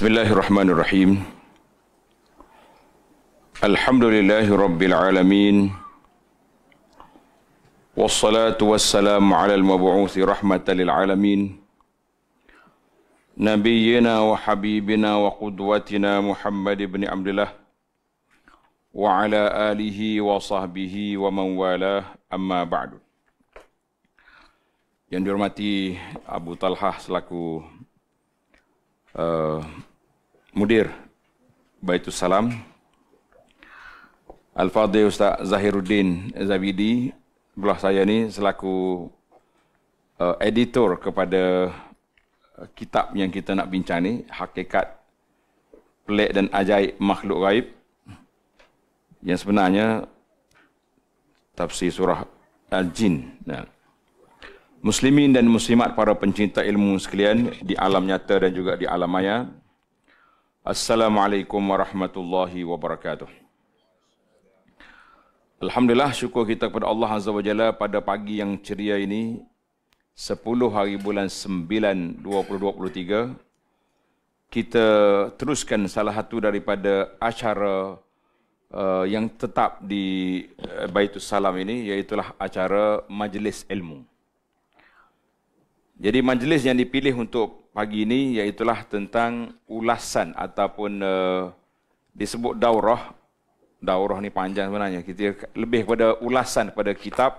بسم الله الرحمن الرحيم الحمد لله رب العالمين والصلاة والسلام على المبعوث رحمة للعالمين نبينا وحبيبنا وقدوتنا محمد بن عبد الله وعلى آله وصحبه ومن والاه أما بعد Yang dihormati Abu Talhah selaku uh, Mudir Baitul Salam Al-Fadhil Ustaz Zahiruddin Zabidi, belah saya ni selaku uh, editor kepada uh, kitab yang kita nak bincang ni Hakikat Pelik dan Ajaib Makhluk Gaib yang sebenarnya tafsir surah Al-Jin ya. Muslimin dan muslimat para pencinta ilmu sekalian di alam nyata dan juga di alam maya Assalamualaikum warahmatullahi wabarakatuh. Alhamdulillah syukur kita kepada Allah Azza wa Jalla pada pagi yang ceria ini 10 hari bulan 9 2023 kita teruskan salah satu daripada acara uh, yang tetap di uh, Baitul Salam ini iaitu acara majlis ilmu. Jadi majlis yang dipilih untuk pagi ini iaitu tentang ulasan ataupun uh, disebut daurah. Daurah ni panjang sebenarnya. Kita lebih kepada ulasan kepada kitab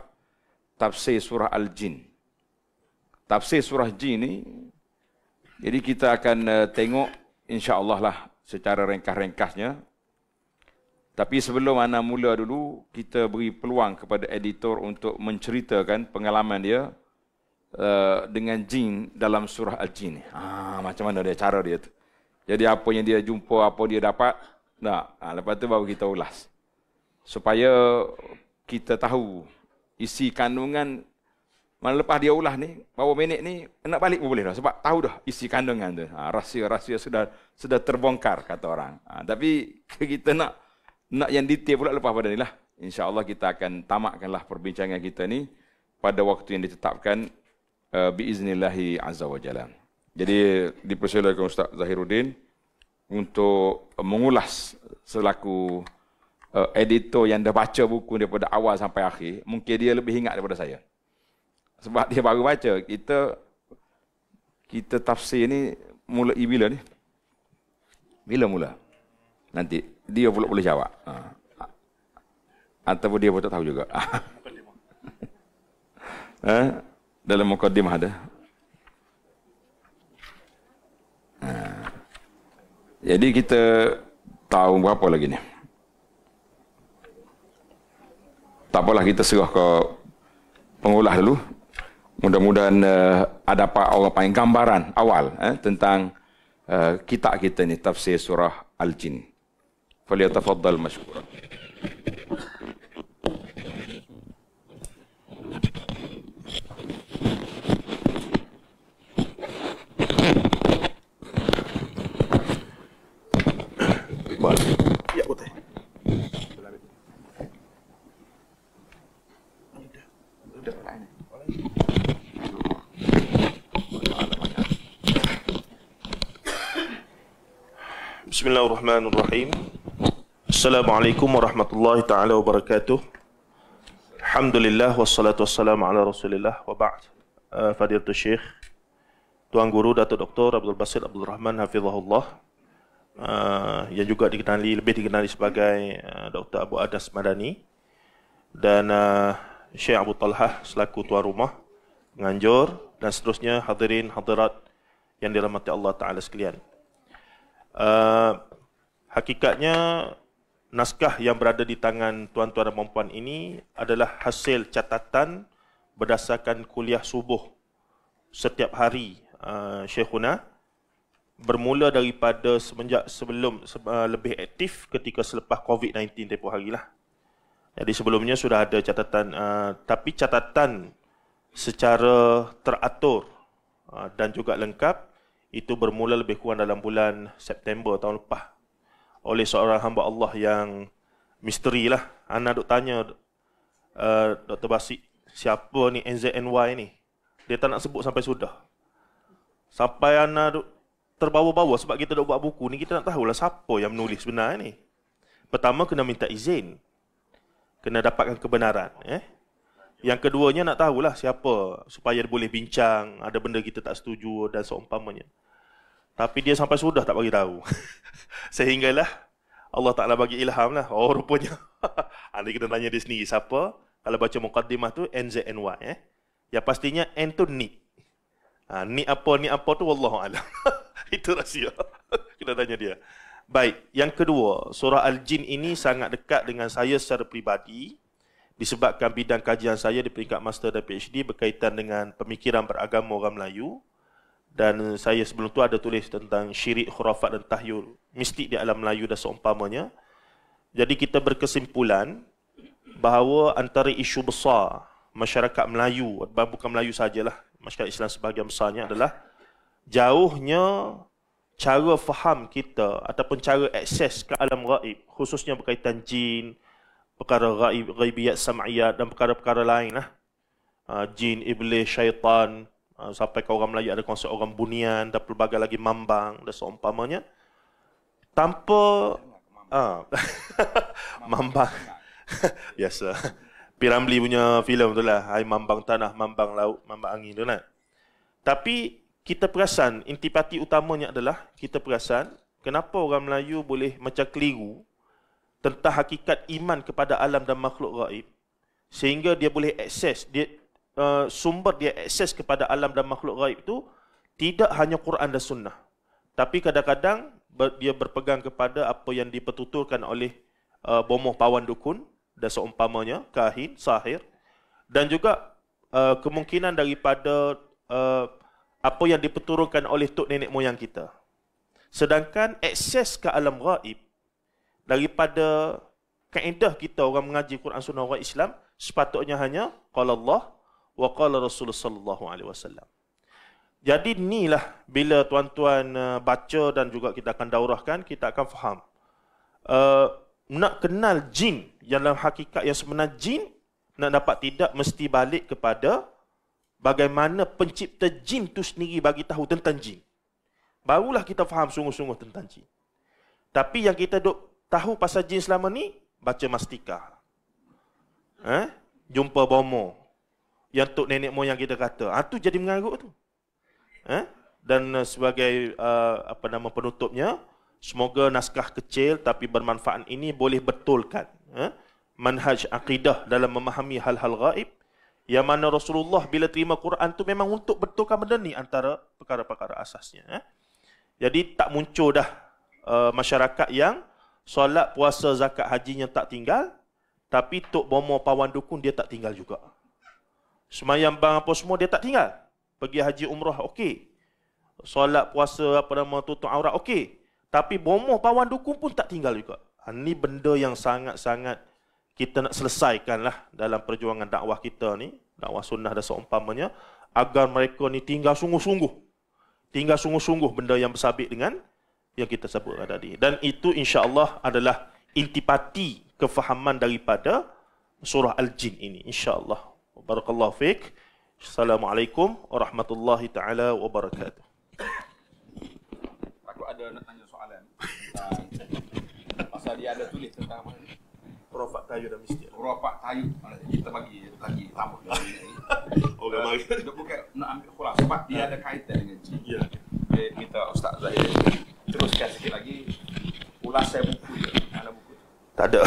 tafsir surah Al-Jin. Tafsir surah Jin ni jadi kita akan uh, tengok insya-Allah lah secara ringkas-ringkasnya. Tapi sebelum anda mula dulu, kita beri peluang kepada editor untuk menceritakan pengalaman dia. Eh, dengan jin dalam surah al-jin. Ah macam mana dia cara dia tu. Jadi apa yang dia jumpa, apa dia dapat. Nah, ha, lepas tu baru kita ulas. Supaya kita tahu isi kandungan Malah lepas dia ulah ni, bawa minit ni, nak balik pun boleh dah. Sebab tahu dah isi kandungan tu. Ha, rahsia-rahsia sudah sudah terbongkar, kata orang. Ha, tapi kita nak nak yang detail pula lepas pada ni lah. Allah kita akan tamatkanlah perbincangan kita ni pada waktu yang ditetapkan uh, biiznillahi azza wa jalla. Jadi dipersilakan Ustaz Zahiruddin untuk mengulas selaku uh, editor yang dah baca buku daripada awal sampai akhir, mungkin dia lebih ingat daripada saya. Sebab dia baru baca, kita kita tafsir ni mulai eh, bila ni? Bila mula? Nanti dia pula boleh jawab. Ha. Ataupun dia pun tak tahu juga. ha? dalam mukaddimah dah. Ha. Jadi kita tahu berapa lagi ni. Tak apalah kita serah ke pengulas dulu. Mudah-mudahan uh, ada apa orang panggil gambaran awal eh, tentang uh, kitab kita ni tafsir surah Al-Jin. Faliyatafaddal Masyukur. Bismillahirrahmanirrahim. Assalamualaikum warahmatullahi taala wabarakatuh. Alhamdulillah wassalatu wassalamu ala Rasulillah wa ba'd. Fadil eh, Fadilatul Syekh Tuan Guru Datuk Doktor Abdul Basir Abdul Rahman hafizahullah uh, yang juga dikenali lebih dikenali sebagai uh, eh, Dr. Abu Adas Madani dan Syekh Abu Talha selaku tuan rumah Nganjur dan seterusnya hadirin hadirat yang dirahmati Allah taala sekalian. Uh, hakikatnya naskah yang berada di tangan tuan-tuan dan puan-puan ini adalah hasil catatan berdasarkan kuliah subuh setiap hari uh, Syekhuna bermula daripada semenjak sebelum uh, lebih aktif ketika selepas COVID-19 tempoh harilah. Jadi sebelumnya sudah ada catatan uh, tapi catatan secara teratur uh, dan juga lengkap itu bermula lebih kurang dalam bulan September tahun lepas oleh seorang hamba Allah yang misteri lah. Ana duk tanya uh, eh, Dr. Basik, siapa ni NZNY ni? Dia tak nak sebut sampai sudah. Sampai Ana duk terbawa-bawa sebab kita duk buat buku ni, kita nak tahu lah siapa yang menulis sebenarnya ni. Pertama, kena minta izin. Kena dapatkan kebenaran. Eh? Yang keduanya nak tahulah siapa supaya boleh bincang, ada benda kita tak setuju dan seumpamanya. Tapi dia sampai sudah tak bagi tahu. Sehinggalah Allah Ta'ala bagi ilham lah. Oh, rupanya. Anda kita tanya dia sendiri. Siapa? Kalau baca mukaddimah tu, N-Z-N-Y. Eh? Ya, pastinya N tu ni. Ha, ni apa, ni apa tu, Allah Wallahu'alam. Itu rahsia. kita tanya dia. Baik, yang kedua, surah Al-Jin ini sangat dekat dengan saya secara pribadi disebabkan bidang kajian saya di peringkat master dan PhD berkaitan dengan pemikiran beragama orang Melayu dan saya sebelum tu ada tulis tentang syirik, khurafat dan tahyul mistik di alam Melayu dan seumpamanya jadi kita berkesimpulan bahawa antara isu besar masyarakat Melayu bukan Melayu sajalah masyarakat Islam sebahagian besarnya adalah jauhnya cara faham kita ataupun cara akses ke alam gaib khususnya berkaitan jin perkara gaib, gaibiyat, sam'iyat dan perkara-perkara lain lah. Ah, jin, iblis, syaitan, Ah, sampai ke orang Melayu ada konsep orang bunian dan pelbagai lagi mambang dan seumpamanya tanpa ah, mambang. Ah, mambang biasa Piramli punya filem betul lah Hai mambang tanah, mambang laut, mambang angin tu lah tapi kita perasan intipati utamanya adalah kita perasan kenapa orang Melayu boleh macam keliru tentang hakikat iman kepada alam dan makhluk gaib sehingga dia boleh akses dia Uh, sumber dia akses kepada alam dan makhluk gaib itu tidak hanya Quran dan sunnah tapi kadang-kadang dia berpegang kepada apa yang dipetuturkan oleh uh, bomoh pawan dukun dan seumpamanya kahin sahir dan juga uh, kemungkinan daripada uh, apa yang dipeturunkan oleh tok nenek moyang kita sedangkan akses ke alam gaib daripada kaedah kita orang mengaji Quran sunnah orang Islam sepatutnya hanya qala Allah waqala Rasulullah sallallahu alaihi wasallam. Jadi inilah bila tuan-tuan uh, baca dan juga kita akan daurahkan, kita akan faham. Uh, nak kenal jin yang dalam hakikat yang sebenar jin, nak dapat tidak mesti balik kepada bagaimana pencipta jin tu sendiri bagi tahu tentang jin. Barulah kita faham sungguh-sungguh tentang jin. Tapi yang kita dok tahu pasal jin selama ni, baca mastika. Eh? Jumpa bomoh yang tok nenek moyang kita kata. Ah tu jadi mengarut tu. Eh? Dan uh, sebagai uh, apa nama penutupnya, semoga naskah kecil tapi bermanfaat ini boleh betulkan eh? manhaj akidah dalam memahami hal-hal gaib. Yang mana Rasulullah bila terima Quran tu memang untuk betulkan benda ni antara perkara-perkara asasnya. Eh? Jadi tak muncul dah uh, masyarakat yang solat puasa zakat haji yang tak tinggal tapi Tok Bomo Pawan Dukun dia tak tinggal juga semayam bang apa semua dia tak tinggal pergi haji umrah okey solat puasa apa nama tutup aurat okey tapi bomoh pawan dukun pun tak tinggal juga ini ha, benda yang sangat-sangat kita nak selesaikanlah dalam perjuangan dakwah kita ni dakwah sunnah dan seumpamanya agar mereka ni tinggal sungguh-sungguh tinggal sungguh-sungguh benda yang bersabit dengan yang kita sebut tadi dan itu insya-Allah adalah intipati kefahaman daripada surah al-jin ini insya-Allah Barakallahu fiik. Assalamualaikum warahmatullahi taala wabarakatuh. Aku ada nak tanya soalan. Ah, pasal dia ada tulis tentang apa ni? Rofak tayu dan mesti. Rofak tayu. Ah, kita bagi lagi tambah. Okey, mari. Kita bukan nak ambil kelas sebab dia ada kaitan dengan ji. Ya. Dia minta Ustaz Zahir teruskan sikit lagi ulas buku eh. dia. Ada buku. Tak ada.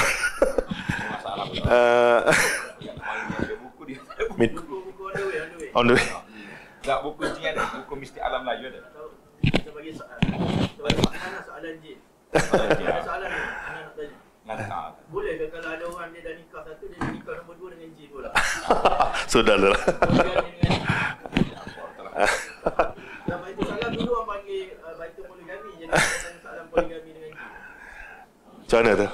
Masalah. Eh. Buku, buku, buku on the way, on the way. Tak, buku jin ada. Buku mistik alam Melayu ada. Kita bagi soalan. Kita bagi soalan, soalan jin. Ada soalan ni, Ana nak tanya. Boleh ke kalau ada orang dia dah nikah satu, dia nikah nombor dua dengan jin pula? Sudah lah. Sebab itu salah dulu orang panggil uh, baitul poligami. Jadi, salam poligami dengan jin. Macam mana tu?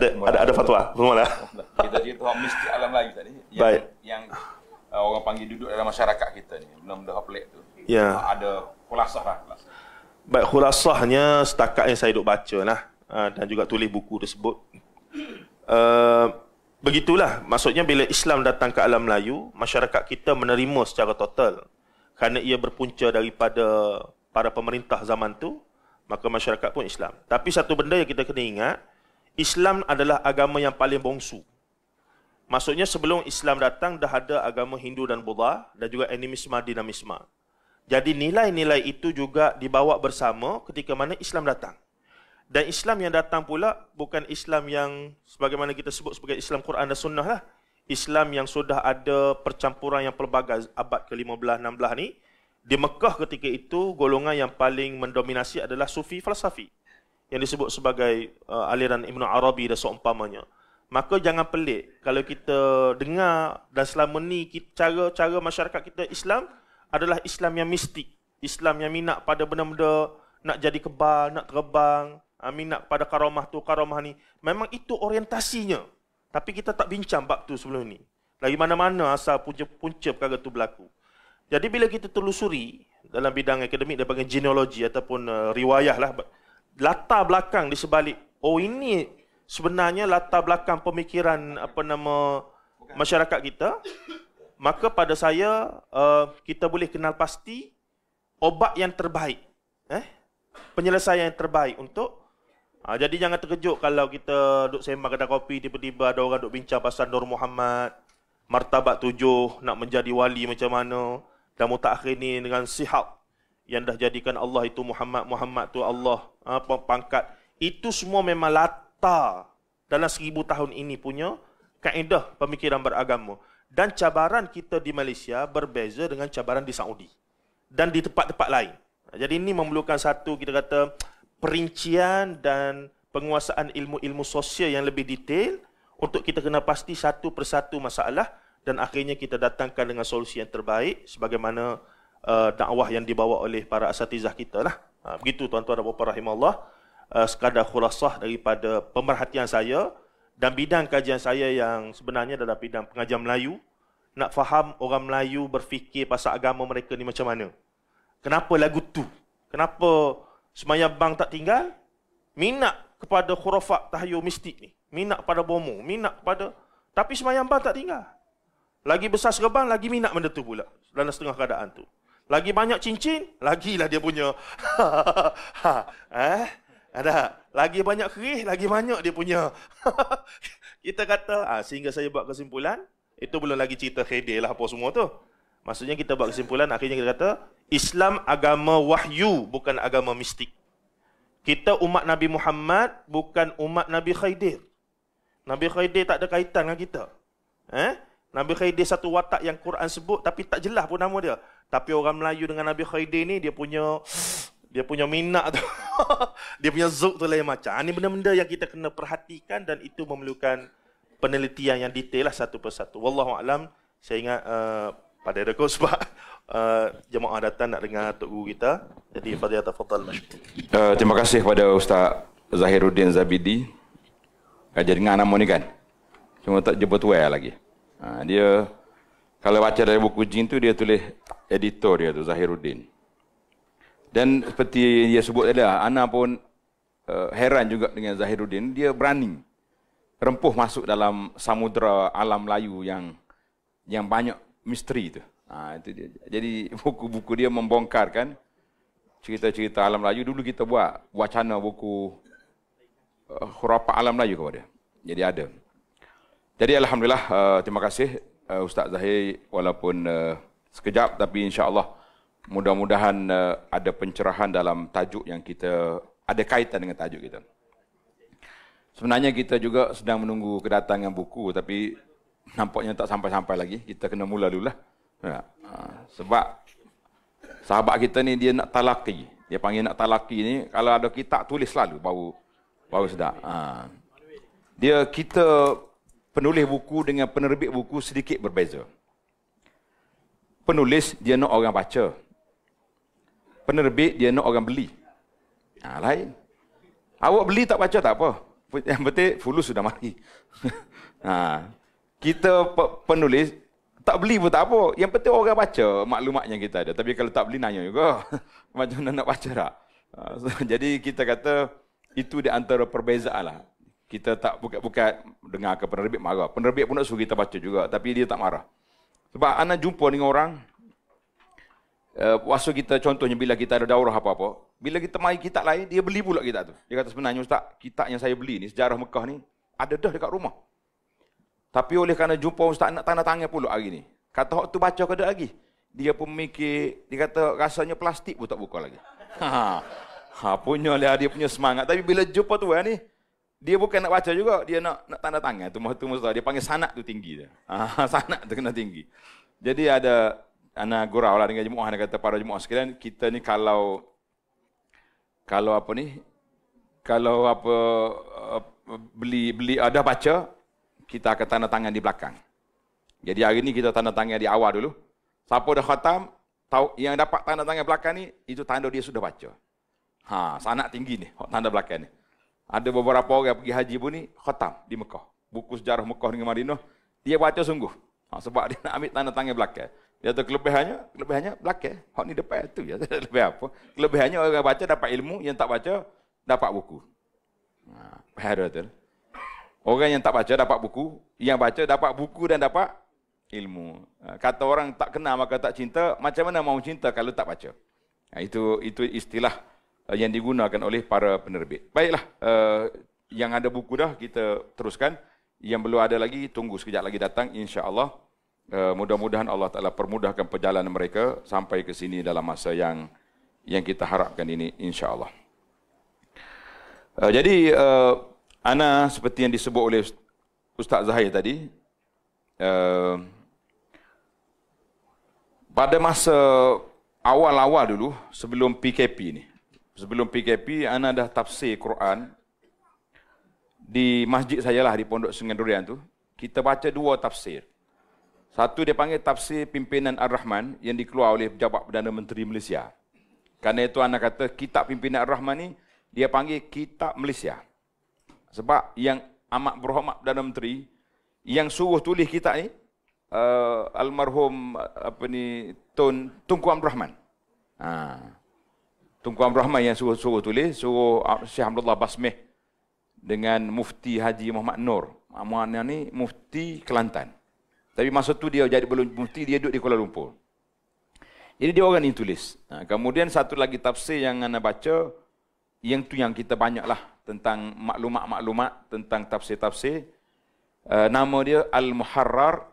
Ada ada ada fatwa? Belum ada. Kita dia tu mesti alam lagi tadi. Yang, Baik. Yang uh, orang panggil duduk dalam masyarakat kita ni belum dah plate tu yeah. ada khulasah lah khulasah. baik khulasahnya setakat yang saya duk baca lah uh, dan juga tulis buku tersebut uh, begitulah maksudnya bila Islam datang ke alam Melayu masyarakat kita menerima secara total kerana ia berpunca daripada para pemerintah zaman tu maka masyarakat pun Islam tapi satu benda yang kita kena ingat Islam adalah agama yang paling bongsu. Uh, Maksudnya sebelum Islam datang dah ada agama Hindu dan Buddha dan juga animisme dinamisme. Jadi nilai-nilai itu juga dibawa bersama ketika mana Islam datang. Dan Islam yang datang pula bukan Islam yang sebagaimana kita sebut sebagai Islam Quran dan Sunnah lah. Islam yang sudah ada percampuran yang pelbagai abad ke-15, 16 ni. Di Mekah ketika itu golongan yang paling mendominasi adalah Sufi Falsafi. Yang disebut sebagai uh, aliran Ibn Arabi dan seumpamanya. So, Maka jangan pelik kalau kita dengar dan selama ni cara-cara masyarakat kita Islam adalah Islam yang mistik. Islam yang minat pada benda-benda nak jadi kebal, nak terbang, ha, minat pada karamah tu, karamah ni. Memang itu orientasinya. Tapi kita tak bincang bab tu sebelum ni. Lagi mana-mana asal punca, punca perkara tu berlaku. Jadi bila kita telusuri dalam bidang akademik, dia panggil genealogi ataupun uh, riwayah lah. Latar belakang di sebalik, oh ini sebenarnya latar belakang pemikiran apa nama masyarakat kita maka pada saya uh, kita boleh kenal pasti obat yang terbaik eh penyelesaian yang terbaik untuk uh, jadi jangan terkejut kalau kita duduk sembang kedai kopi tiba-tiba ada orang duduk bincang pasal Nur Muhammad martabat tujuh nak menjadi wali macam mana dan mutakhir ni dengan sihab yang dah jadikan Allah itu Muhammad Muhammad tu Allah uh, pangkat itu semua memang latar fakta dalam seribu tahun ini punya kaedah pemikiran beragama. Dan cabaran kita di Malaysia berbeza dengan cabaran di Saudi. Dan di tempat-tempat lain. Jadi ini memerlukan satu kita kata perincian dan penguasaan ilmu-ilmu sosial yang lebih detail untuk kita kena pasti satu persatu masalah dan akhirnya kita datangkan dengan solusi yang terbaik sebagaimana uh, dakwah yang dibawa oleh para asatizah kita lah. Ha, begitu tuan-tuan dan puan-puan rahimahullah uh, sekadar khulasah daripada pemerhatian saya dan bidang kajian saya yang sebenarnya adalah bidang pengajian Melayu nak faham orang Melayu berfikir pasal agama mereka ni macam mana kenapa lagu tu kenapa semaya bang tak tinggal minat kepada khurafat tahayu mistik ni minat pada bomo minat kepada tapi semayang bang tak tinggal lagi besar serban lagi minat benda tu pula dalam setengah keadaan tu lagi banyak cincin lagilah dia punya ha, ha, ha, eh ada. Lagi banyak kerih, lagi banyak dia punya. kita kata, ha, sehingga saya buat kesimpulan, itu belum lagi cerita khedeh lah apa semua tu. Maksudnya kita buat kesimpulan, akhirnya kita kata, Islam agama wahyu, bukan agama mistik. Kita umat Nabi Muhammad, bukan umat Nabi Khaydir. Nabi Khaydir tak ada kaitan dengan kita. Eh? Nabi Khaydir satu watak yang Quran sebut, tapi tak jelas pun nama dia. Tapi orang Melayu dengan Nabi Khaydir ni, dia punya dia punya minat tu dia punya zuk tu lain macam ini ah, benda-benda yang kita kena perhatikan dan itu memerlukan penelitian yang detail lah satu persatu wallahu alam saya ingat uh, pada rekod sebab uh, jemaah datang nak dengar tok guru kita jadi fadiyat fadal masyuk uh, eh, terima kasih kepada ustaz Zahiruddin Zabidi kajian dengan anak ni kan cuma tak jumpa tua lagi uh, dia kalau baca dari buku jin tu dia tulis editor dia tu Zahiruddin dan seperti dia sebut tadi, lah, Ana pun uh, heran juga dengan Zahiruddin. Dia berani rempuh masuk dalam samudra alam Melayu yang yang banyak misteri tu. Ha, itu dia. Jadi buku-buku dia membongkar kan cerita-cerita alam Melayu. Dulu kita buat wacana buku uh, Khurafat Alam Melayu kepada dia. Jadi ada. Jadi Alhamdulillah, uh, terima kasih uh, Ustaz Zahir walaupun uh, sekejap tapi insyaAllah Allah mudah-mudahan uh, ada pencerahan dalam tajuk yang kita ada kaitan dengan tajuk kita. Sebenarnya kita juga sedang menunggu kedatangan buku tapi nampaknya tak sampai-sampai lagi. Kita kena mula dulu lah. Ya. Uh, sebab sahabat kita ni dia nak talaki. Dia panggil nak talaki ni kalau ada kita tulis selalu baru baru sedap. Ha. Dia kita penulis buku dengan penerbit buku sedikit berbeza. Penulis dia nak orang baca penerbit dia nak orang beli. Ha, lain. Awak beli tak baca tak apa. Yang penting fulus sudah mati. ha. Kita penulis tak beli pun tak apa. Yang penting orang baca maklumatnya kita ada. Tapi kalau tak beli nanya juga. Macam mana nak baca tak? Ha, so, jadi kita kata itu di antara perbezaan lah. Kita tak buka-buka dengar ke penerbit marah. Penerbit pun nak suruh kita baca juga. Tapi dia tak marah. Sebab anak jumpa dengan orang, Eh, puasa kita contohnya bila kita ada daurah apa-apa, bila kita mai kitab lain, dia beli pula kitab tu. Dia kata sebenarnya ustaz, kitab yang saya beli ni sejarah Mekah ni ada dah dekat rumah. Tapi oleh kerana jumpa ustaz nak tanda tangan pula hari ni. Kata hok tu baca ke lagi. Dia pun mikir, dia kata rasanya plastik pun tak buka lagi. Ha, ha, punya lah dia punya semangat. Tapi bila jumpa tu eh, ni, dia bukan nak baca juga, dia nak nak tanda tangan. Tu mahu tu dia panggil sanak tu tinggi dia. Ha, sanak tu kena tinggi. Jadi ada ana gurau lah dengan jemaah dia kata para jemaah sekalian kita ni kalau kalau apa ni kalau apa beli beli ada ah, baca kita akan tanda tangan di belakang. Jadi hari ni kita tanda tangan di awal dulu. Siapa dah khatam tahu yang dapat tanda tangan belakang ni itu tanda dia sudah baca. Ha, sanak tinggi ni tanda belakang ni. Ada beberapa orang pergi haji pun ni khatam di Mekah. Buku sejarah Mekah dengan Madinah dia baca sungguh. Ha, sebab dia nak ambil tanda tangan belakang. Dia ya, tahu kelebihannya, kelebihannya belakang. Eh. Hak ni depan tu ya. Lebih apa? Kelebihannya orang baca dapat ilmu, yang tak baca dapat buku. Ha, nah, tu. Orang yang tak baca dapat buku, yang baca dapat buku dan dapat ilmu. Ha, kata orang tak kenal maka tak cinta, macam mana mau cinta kalau tak baca? Nah, ha, itu itu istilah eh, yang digunakan oleh para penerbit. Baiklah, uh, yang ada buku dah kita teruskan. Yang belum ada lagi tunggu sekejap lagi datang insya-Allah. Eh, mudah-mudahan Allah Taala permudahkan perjalanan mereka sampai ke sini dalam masa yang yang kita harapkan ini insya-Allah. Uh, jadi uh, ana seperti yang disebut oleh Ustaz Zahir tadi uh, pada masa awal-awal dulu sebelum PKP ni sebelum PKP ana dah tafsir Quran di masjid saya lah di Pondok Sungai Durian tu kita baca dua tafsir satu dia panggil tafsir pimpinan Ar-Rahman yang dikeluar oleh Pejabat Perdana Menteri Malaysia. Karena itu anak kata kitab pimpinan Ar-Rahman ni dia panggil kitab Malaysia. Sebab yang amat berhormat Perdana Menteri yang suruh tulis kitab ni uh, almarhum eh, apa ni Tun Tunku Abdul Rahman. Ha. Tunku Abdul Rahman yang suruh suruh tulis suruh Syekh Abdullah Basmeh dengan Mufti Haji Muhammad Nur. Amuan ni Mufti Kelantan. Tapi masa tu dia jadi belum mufti, dia duduk di Kuala Lumpur. Jadi dia orang ini tulis. Nah, ha, kemudian satu lagi tafsir yang anda baca, yang tu yang kita banyaklah tentang maklumat-maklumat tentang tafsir-tafsir. Uh, nama dia Al-Muharrar,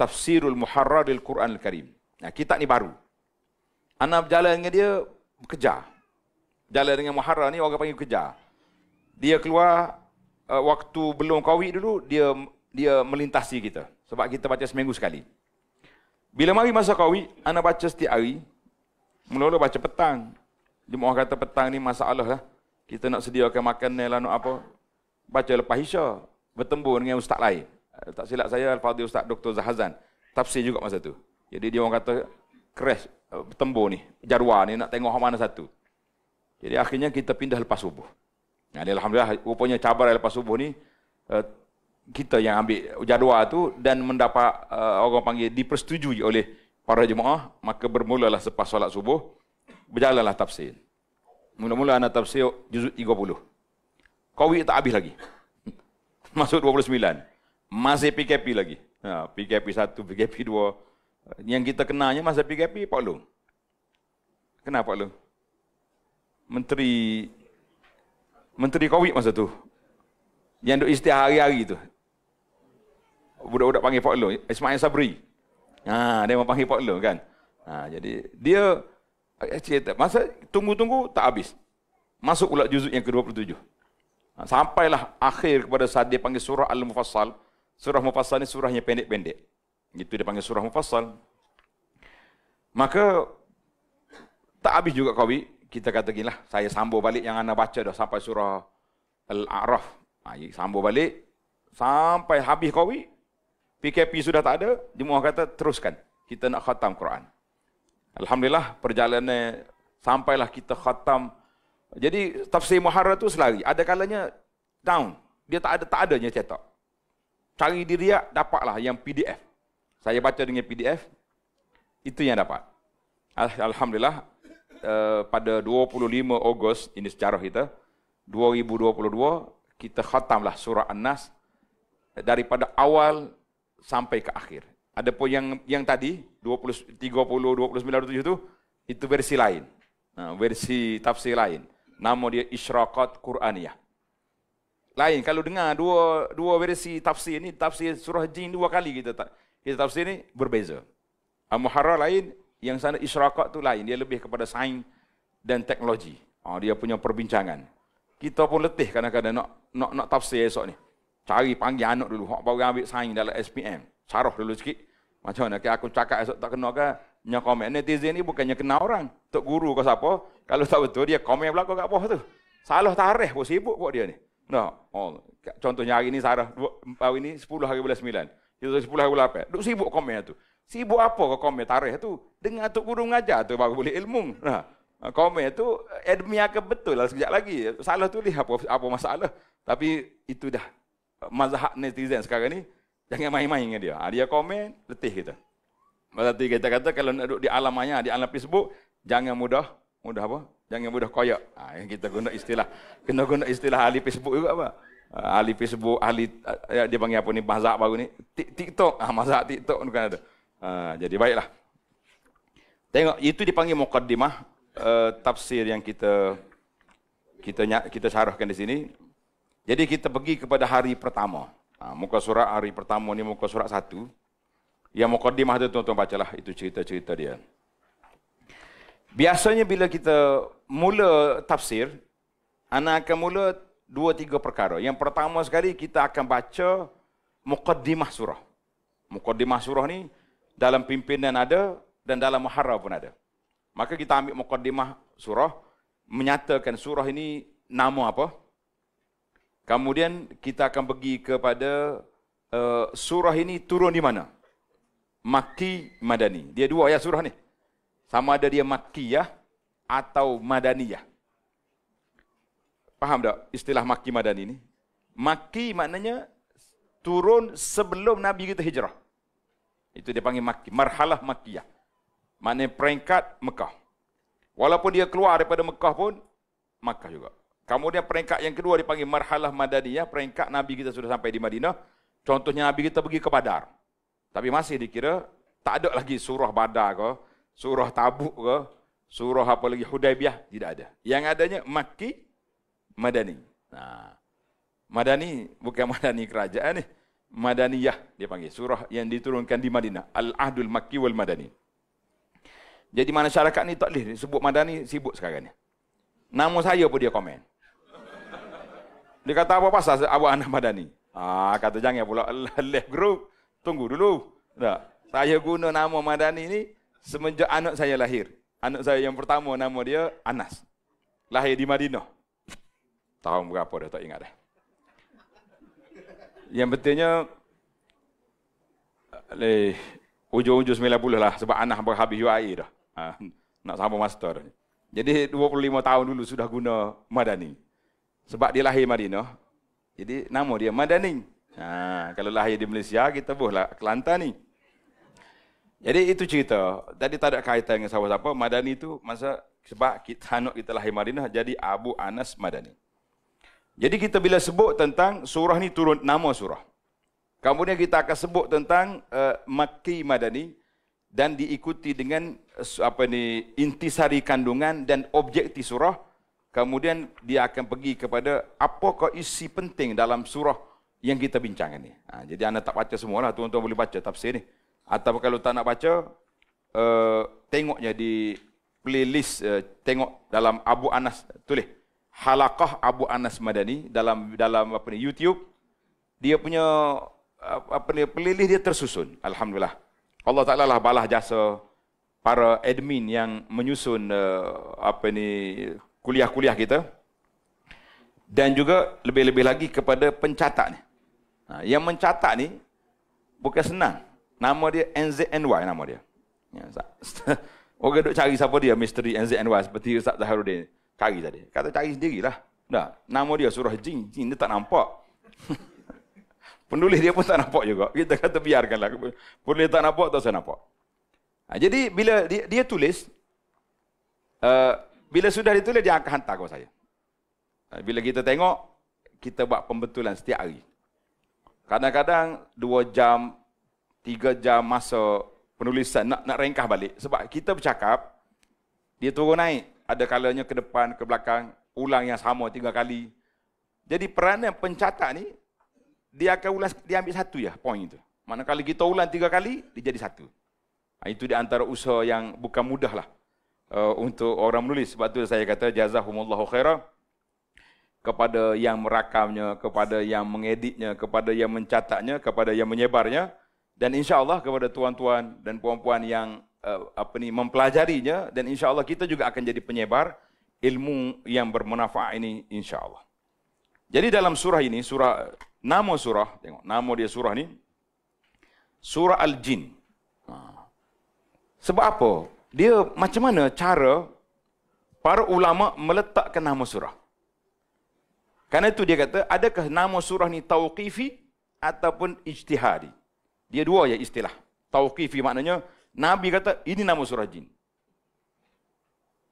Tafsirul Muharrar al Quran Al-Karim. Nah, ha, kitab ni baru. Anda berjalan dengan dia, kejar. Jalan dengan Muharrar ni orang panggil kejar. Dia keluar uh, waktu belum kawin dulu, dia dia melintasi kita. Sebab kita baca seminggu sekali. Bila mari masa kawi, anda baca setiap hari, mula baca petang. Jumlah orang kata petang ni masalah lah. Kita nak sediakan makan ni lah, nak apa. Baca lepas Hisya, bertembur dengan ustaz lain. Eh, tak silap saya, Al-Fadhil Ustaz Dr. Zahazan. Tafsir juga masa tu. Jadi dia orang kata, crash, eh, bertembur ni, jarwa ni, nak tengok mana satu. Jadi akhirnya kita pindah lepas subuh. Nah, Alhamdulillah, rupanya cabar lepas subuh ni, eh, kita yang ambil jadual tu dan mendapat uh, orang panggil dipersetujui oleh para jemaah maka bermulalah selepas solat subuh berjalanlah tafsir mula-mula anak tafsir juz 30 kawi tak habis lagi masuk 29 masih PKP lagi ha, PKP 1 PKP 2 yang kita kenalnya masa PKP Pak Long kenapa Pak Long menteri menteri kawi masa tu yang duk istihari-hari tu budak-budak panggil Pak Long, Ismail Sabri. Ha, dia memang panggil Pak Long kan. Ha, jadi dia cerita masa tunggu-tunggu tak habis. Masuk pula juzuk yang ke-27. Ha, sampailah akhir kepada saat dia panggil surah Al-Mufassal. Surah Mufassal ni surahnya pendek-pendek. Itu dia panggil surah Mufassal. Maka tak habis juga kau kita kata ginilah saya sambung balik yang anda baca dah sampai surah Al-A'raf. Ha, sambung balik sampai habis kau PKP sudah tak ada, Jemaah kata teruskan. Kita nak khatam Quran. Alhamdulillah perjalanan sampailah kita khatam. Jadi tafsir Muharrar tu selari. Ada kalanya down. Dia tak ada tak adanya cetak. Cari di Riyak, dapatlah yang PDF. Saya baca dengan PDF, itu yang dapat. Alhamdulillah, eh, pada 25 Ogos, ini sejarah kita, 2022, kita khatamlah surah An-Nas daripada awal sampai ke akhir. Ada pun yang yang tadi 20 30 29 27 tu itu versi lain. Nah, ha, versi tafsir lain. Nama dia Isyraqat Quraniyah. Lain kalau dengar dua dua versi tafsir ini tafsir surah jin dua kali kita tak kita tafsir ini berbeza. Al-Muharrar ha, lain yang sana Isyraqat tu lain dia lebih kepada sains dan teknologi. Oh, dia punya perbincangan. Kita pun letih kadang-kadang nak nak nak tafsir esok ni. Cari panggil anak dulu. Hak baru ambil sign dalam SPM. Saruh dulu sikit. Macam mana? Kaya aku cakap esok tak kenal ke? Nya komen netizen ni bukannya kenal orang. Tok guru kau siapa? Kalau tak betul dia komen belakang kat bawah tu. Salah tarikh pun sibuk buat dia ni. No. Oh, contohnya hari ni Sarah, hari ini sepuluh hari bulan sembilan Kita sepuluh hari bulan apa? Duk sibuk komen tu. Sibuk apa ke komen tarikh tu? Dengar tok guru mengajar tu baru boleh ilmu. Nah. Komen tu admin akan betul lah sekejap lagi. Salah tu dia apa apa masalah. Tapi itu dah mazhab netizen sekarang ni jangan main-main dengan dia. Ha, dia komen, letih kita. Berarti kita kata kalau nak duduk di alam maya, di alam Facebook, jangan mudah, mudah apa? Jangan mudah koyak. Ha, kita guna istilah, kena guna istilah ahli Facebook juga apa? Uh, ahli Facebook, ahli eh, dia panggil apa ni mazhab baru ni? TikTok, ah mazhab TikTok bukan ada. Ha, jadi baiklah. Tengok itu dipanggil muqaddimah uh, tafsir yang kita kita kita syarahkan di sini jadi kita pergi kepada hari pertama. Ha, muka surat hari pertama ni muka surat satu. Yang mukaddimah tu tuan-tuan bacalah. Itu cerita-cerita dia. Biasanya bila kita mula tafsir, anak akan mula dua tiga perkara. Yang pertama sekali kita akan baca mukaddimah surah. Mukaddimah surah ni dalam pimpinan ada dan dalam muharrah pun ada. Maka kita ambil mukaddimah surah menyatakan surah ini nama apa? Kemudian kita akan pergi kepada uh, surah ini turun di mana? Makki Madani. Dia dua ayat surah ni. Sama ada dia ya atau Madani ya. Faham tak istilah Makki Madani ni? Makki maknanya turun sebelum Nabi kita hijrah. Itu dia panggil Makki. Marhalah ya. Maknanya peringkat Mekah. Walaupun dia keluar daripada Mekah pun, Makkah juga. Kemudian peringkat yang kedua dipanggil marhalah madaniyah, peringkat Nabi kita sudah sampai di Madinah. Contohnya Nabi kita pergi ke Badar. Tapi masih dikira tak ada lagi surah Badar ke, surah Tabuk ke, surah apa lagi Hudaybiyah tidak ada. Yang adanya Makki Madani. Nah, ha. Madani bukan Madani kerajaan ni. Madaniyah dia panggil surah yang diturunkan di Madinah. Al-Ahdul Makki wal Madani. Jadi mana syarikat ni tak boleh sebut Madani sibuk sekarang ni. Nama saya pun dia komen. Dia kata apa pasal awak anak madani? Ah ha, kata jangan pula leh group. Tunggu dulu. Tak. Saya guna nama madani ni semenjak anak saya lahir. Anak saya yang pertama nama dia Anas. Lahir di Madinah. Tahun berapa dah tak ingat dah. Yang pentingnya leh hujung-hujung 90 lah sebab anak berhabis UI dah. Ha, nak sama master. Jadi 25 tahun dulu sudah guna madani. Sebab dia lahir Madinah. Jadi nama dia Madani. Ha, kalau lahir di Malaysia, kita buhlah Kelantan ni. Jadi itu cerita. Tadi tak ada kaitan dengan siapa-siapa. Madani itu masa sebab kita, anak kita lahir Madinah, jadi Abu Anas Madani. Jadi kita bila sebut tentang surah ni turun nama surah. Kemudian kita akan sebut tentang uh, Makki Madani dan diikuti dengan eh, apa ni intisari kandungan dan objektif surah kemudian dia akan pergi kepada apakah isi penting dalam surah yang kita bincang ini. Ha, jadi anda tak baca semualah, tuan-tuan boleh baca tafsir ni. Atau kalau tak nak baca, uh, tengoknya di playlist, uh, tengok dalam Abu Anas, tulis. Halakah Abu Anas Madani dalam dalam apa ni YouTube dia punya apa ni playlist dia tersusun alhamdulillah Allah Taala lah balas jasa para admin yang menyusun eh, apa ni kuliah-kuliah kita dan juga lebih-lebih lagi kepada pencatat ni. Ha, yang mencatat ni bukan senang. Nama dia NZNY nama dia. Ya, Orang duk cari siapa dia, misteri NZNY seperti Ustaz Zaharuddin. Cari tadi. Kata cari sendirilah. Dah. Nama dia surah jin, jin dia tak nampak. Penulis dia pun tak nampak juga. Kita kata biarkanlah. Penulis tak nampak, tak usah nampak. Ha, jadi bila dia, dia tulis, uh, bila sudah ditulis, dia akan hantar kepada saya. Ha, bila kita tengok, kita buat pembetulan setiap hari. Kadang-kadang, dua jam, tiga jam masa penulisan nak, nak rengkah balik. Sebab kita bercakap, dia turun naik. Ada kalanya ke depan, ke belakang, ulang yang sama tiga kali. Jadi peranan pencatat ni, dia akan ulas, dia ambil satu ya, poin itu. Mana kalau kita ulang tiga kali, dia jadi satu. Ha, itu di antara usaha yang bukan mudah lah. Eh, untuk orang menulis. Sebab tu saya kata jazakumullahu khairan kepada yang merakamnya, kepada yang mengeditnya, kepada yang mencatatnya, kepada yang menyebarnya dan insyaallah kepada tuan-tuan dan puan-puan yang uh, apa ni mempelajarinya dan insyaallah kita juga akan jadi penyebar ilmu yang bermanfaat ini insyaallah. Jadi dalam surah ini surah nama surah tengok nama dia surah ni Surah Al-Jin. Ha. Sebab apa dia macam mana cara para ulama meletakkan nama surah. Karena itu dia kata, adakah nama surah ni tauqifi ataupun ijtihadi? Dia dua ya istilah. Tauqifi maknanya, Nabi kata, ini nama surah jin.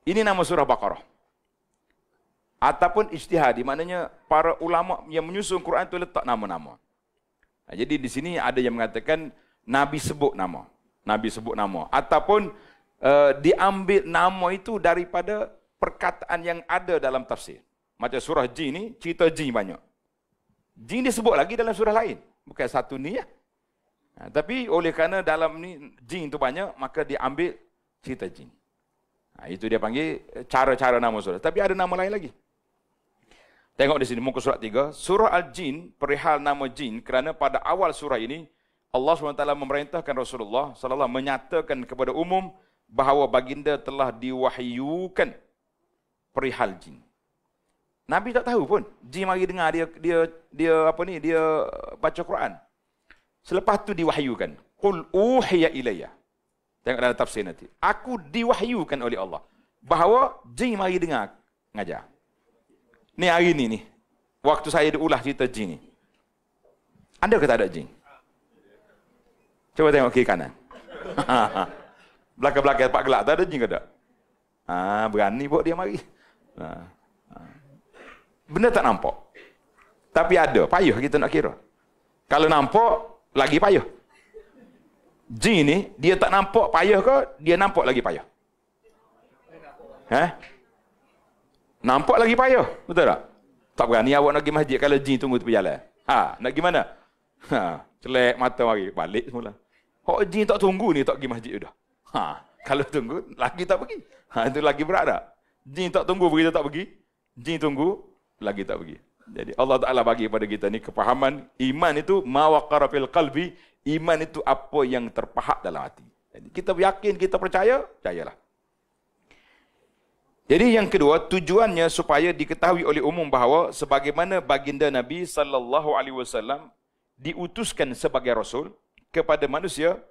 Ini nama surah Baqarah. Ataupun ijtihadi, maknanya para ulama yang menyusun Quran itu letak nama-nama. jadi di sini ada yang mengatakan, Nabi sebut nama. Nabi sebut nama. Ataupun, uh, diambil nama itu daripada perkataan yang ada dalam tafsir. Macam surah jin ni, cerita jin banyak. Jin disebut lagi dalam surah lain. Bukan satu ni ya. Nah, ha, tapi oleh kerana dalam ni jin itu banyak, maka diambil cerita jin. Nah, ha, itu dia panggil eh, cara-cara nama surah. Tapi ada nama lain lagi. Tengok di sini, muka surah tiga, Surah Al-Jin, perihal nama jin, kerana pada awal surah ini, Allah SWT memerintahkan Rasulullah SAW menyatakan kepada umum, bahawa baginda telah diwahyukan perihal jin. Nabi tak tahu pun. Jin mari dengar dia dia dia apa ni dia baca Quran. Selepas tu diwahyukan. Qul uhiya ilayya. Tengok dalam tafsir nanti. Aku diwahyukan oleh Allah bahawa jin mari dengar ngajar. Ni hari ni ni. Waktu saya diulah cerita jin ni. Anda tak ada jin? Cuba tengok kiri kanan. belakang-belakang tempat gelap tu ada jin ke tak? Ha, berani buat dia mari. Ha. ha. Benda tak nampak. Tapi ada, payah kita nak kira. Kalau nampak, lagi payah. Jin ni, dia tak nampak payah ke, dia nampak lagi payah. Ha? Nampak lagi payah, betul tak? Tak berani awak nak pergi masjid kalau jin tunggu tepi jalan. Ha, nak pergi mana? Ha, celek mata mari, balik semula. Kok jin tak tunggu ni tak pergi masjid sudah. Ha, kalau tunggu, lagi tak pergi. Ha, itu lagi berat tak? Jin tak tunggu, kita tak pergi. Jin tunggu, lagi tak pergi. Jadi Allah Ta'ala bagi kepada kita ni kepahaman iman itu mawakara fil qalbi. Iman itu apa yang terpahat dalam hati. Jadi kita yakin, kita percaya, percayalah. Jadi yang kedua, tujuannya supaya diketahui oleh umum bahawa sebagaimana baginda Nabi sallallahu alaihi wasallam diutuskan sebagai rasul kepada manusia,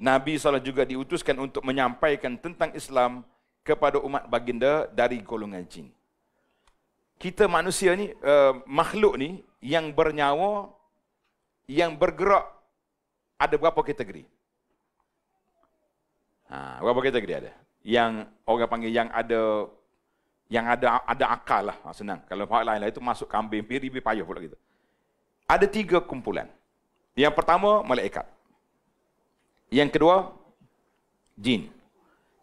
Nabi SAW juga diutuskan untuk menyampaikan tentang Islam kepada umat baginda dari golongan jin. Kita manusia ni, uh, makhluk ni yang bernyawa, yang bergerak ada berapa kategori? Ha, berapa kategori ada? Yang orang panggil yang ada yang ada ada akal lah ha, senang. Kalau faham lain lah itu masuk kambing, piri, payah pula gitu. Ada tiga kumpulan. Yang pertama, malaikat. Yang kedua, jin.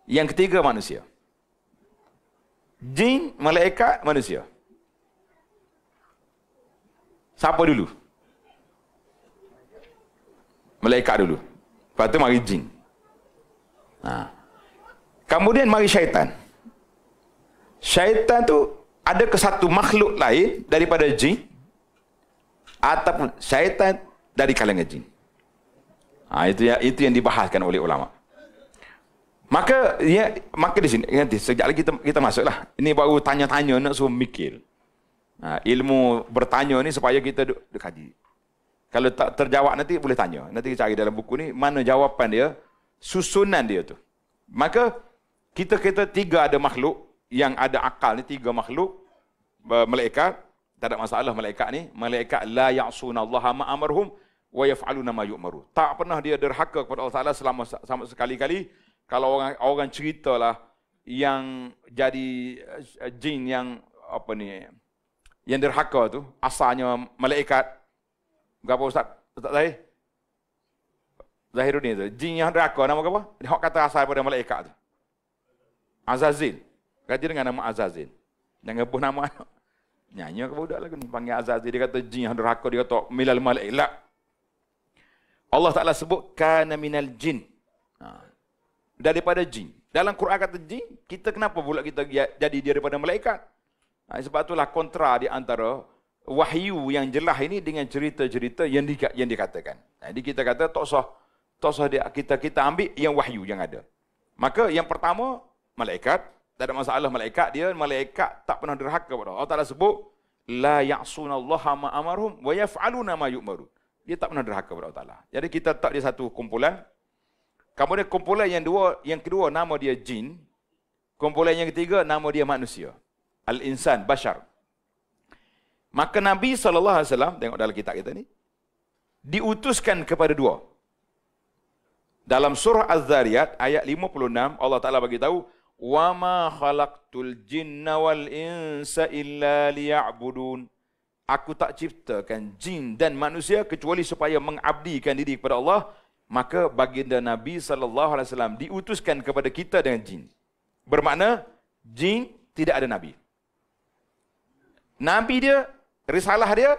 Yang ketiga, manusia. Jin, malaikat, manusia. Siapa dulu? Malaikat dulu. Lepas tu mari jin. Ha. Kemudian mari syaitan. Syaitan tu ada ke satu makhluk lain daripada jin ataupun syaitan dari kalangan jin. Ha, itu yang itu yang dibahaskan oleh ulama. Maka ya maka di sini nanti sejak lagi kita kita masuklah. Ini baru tanya-tanya nak suruh mikir. Ha, ilmu bertanya ni supaya kita duk, duk kaji. Kalau tak terjawab nanti boleh tanya. Nanti cari dalam buku ni mana jawapan dia, susunan dia tu. Maka kita kita tiga ada makhluk yang ada akal ni tiga makhluk malaikat tak ada masalah malaikat ni malaikat la ya'sunallaha ma amarhum wa yaf'aluna ma yu'maru. Tak pernah dia derhaka kepada Allah Taala selama sama sekali-kali. Kalau orang orang ceritalah yang jadi eh, jin yang apa ni yang derhaka tu asalnya malaikat berapa ustaz ustaz zahir Zahiruddin tu jin yang derhaka nama apa dia kata asal pada malaikat tu Azazil kata dengan nama Azazil jangan pun nama anak nyanyi ke budak lagu ni panggil Azazil dia kata jin yang derhaka dia kata milal malaikat Allah Ta'ala sebut kana minal jin. Ha. Daripada jin. Dalam Quran kata jin, kita kenapa pula kita ya- jadi daripada malaikat? Ha. sebab itulah kontra di antara wahyu yang jelas ini dengan cerita-cerita yang di, yang dikatakan. Ha, jadi kita kata tak sah tak sah kita kita ambil yang wahyu yang ada. Maka yang pertama malaikat tak ada masalah malaikat dia malaikat tak pernah derhaka kepada Allah. Allah Taala sebut la ya'sunallaha ma amarhum wa yaf'aluna ma yu'marun dia tak pernah derhaka kepada Allah Jadi kita tak dia satu kumpulan. Kemudian kumpulan yang dua, yang kedua nama dia jin. Kumpulan yang ketiga nama dia manusia. Al-insan, bashar. Maka Nabi sallallahu alaihi wasallam tengok dalam kitab kita ni diutuskan kepada dua. Dalam surah Az-Zariyat ayat 56 Allah Taala bagi tahu wa ma khalaqtul jinna wal insa illa liya'budun aku tak ciptakan jin dan manusia kecuali supaya mengabdikan diri kepada Allah maka baginda Nabi saw diutuskan kepada kita dengan jin bermakna jin tidak ada nabi nabi dia risalah dia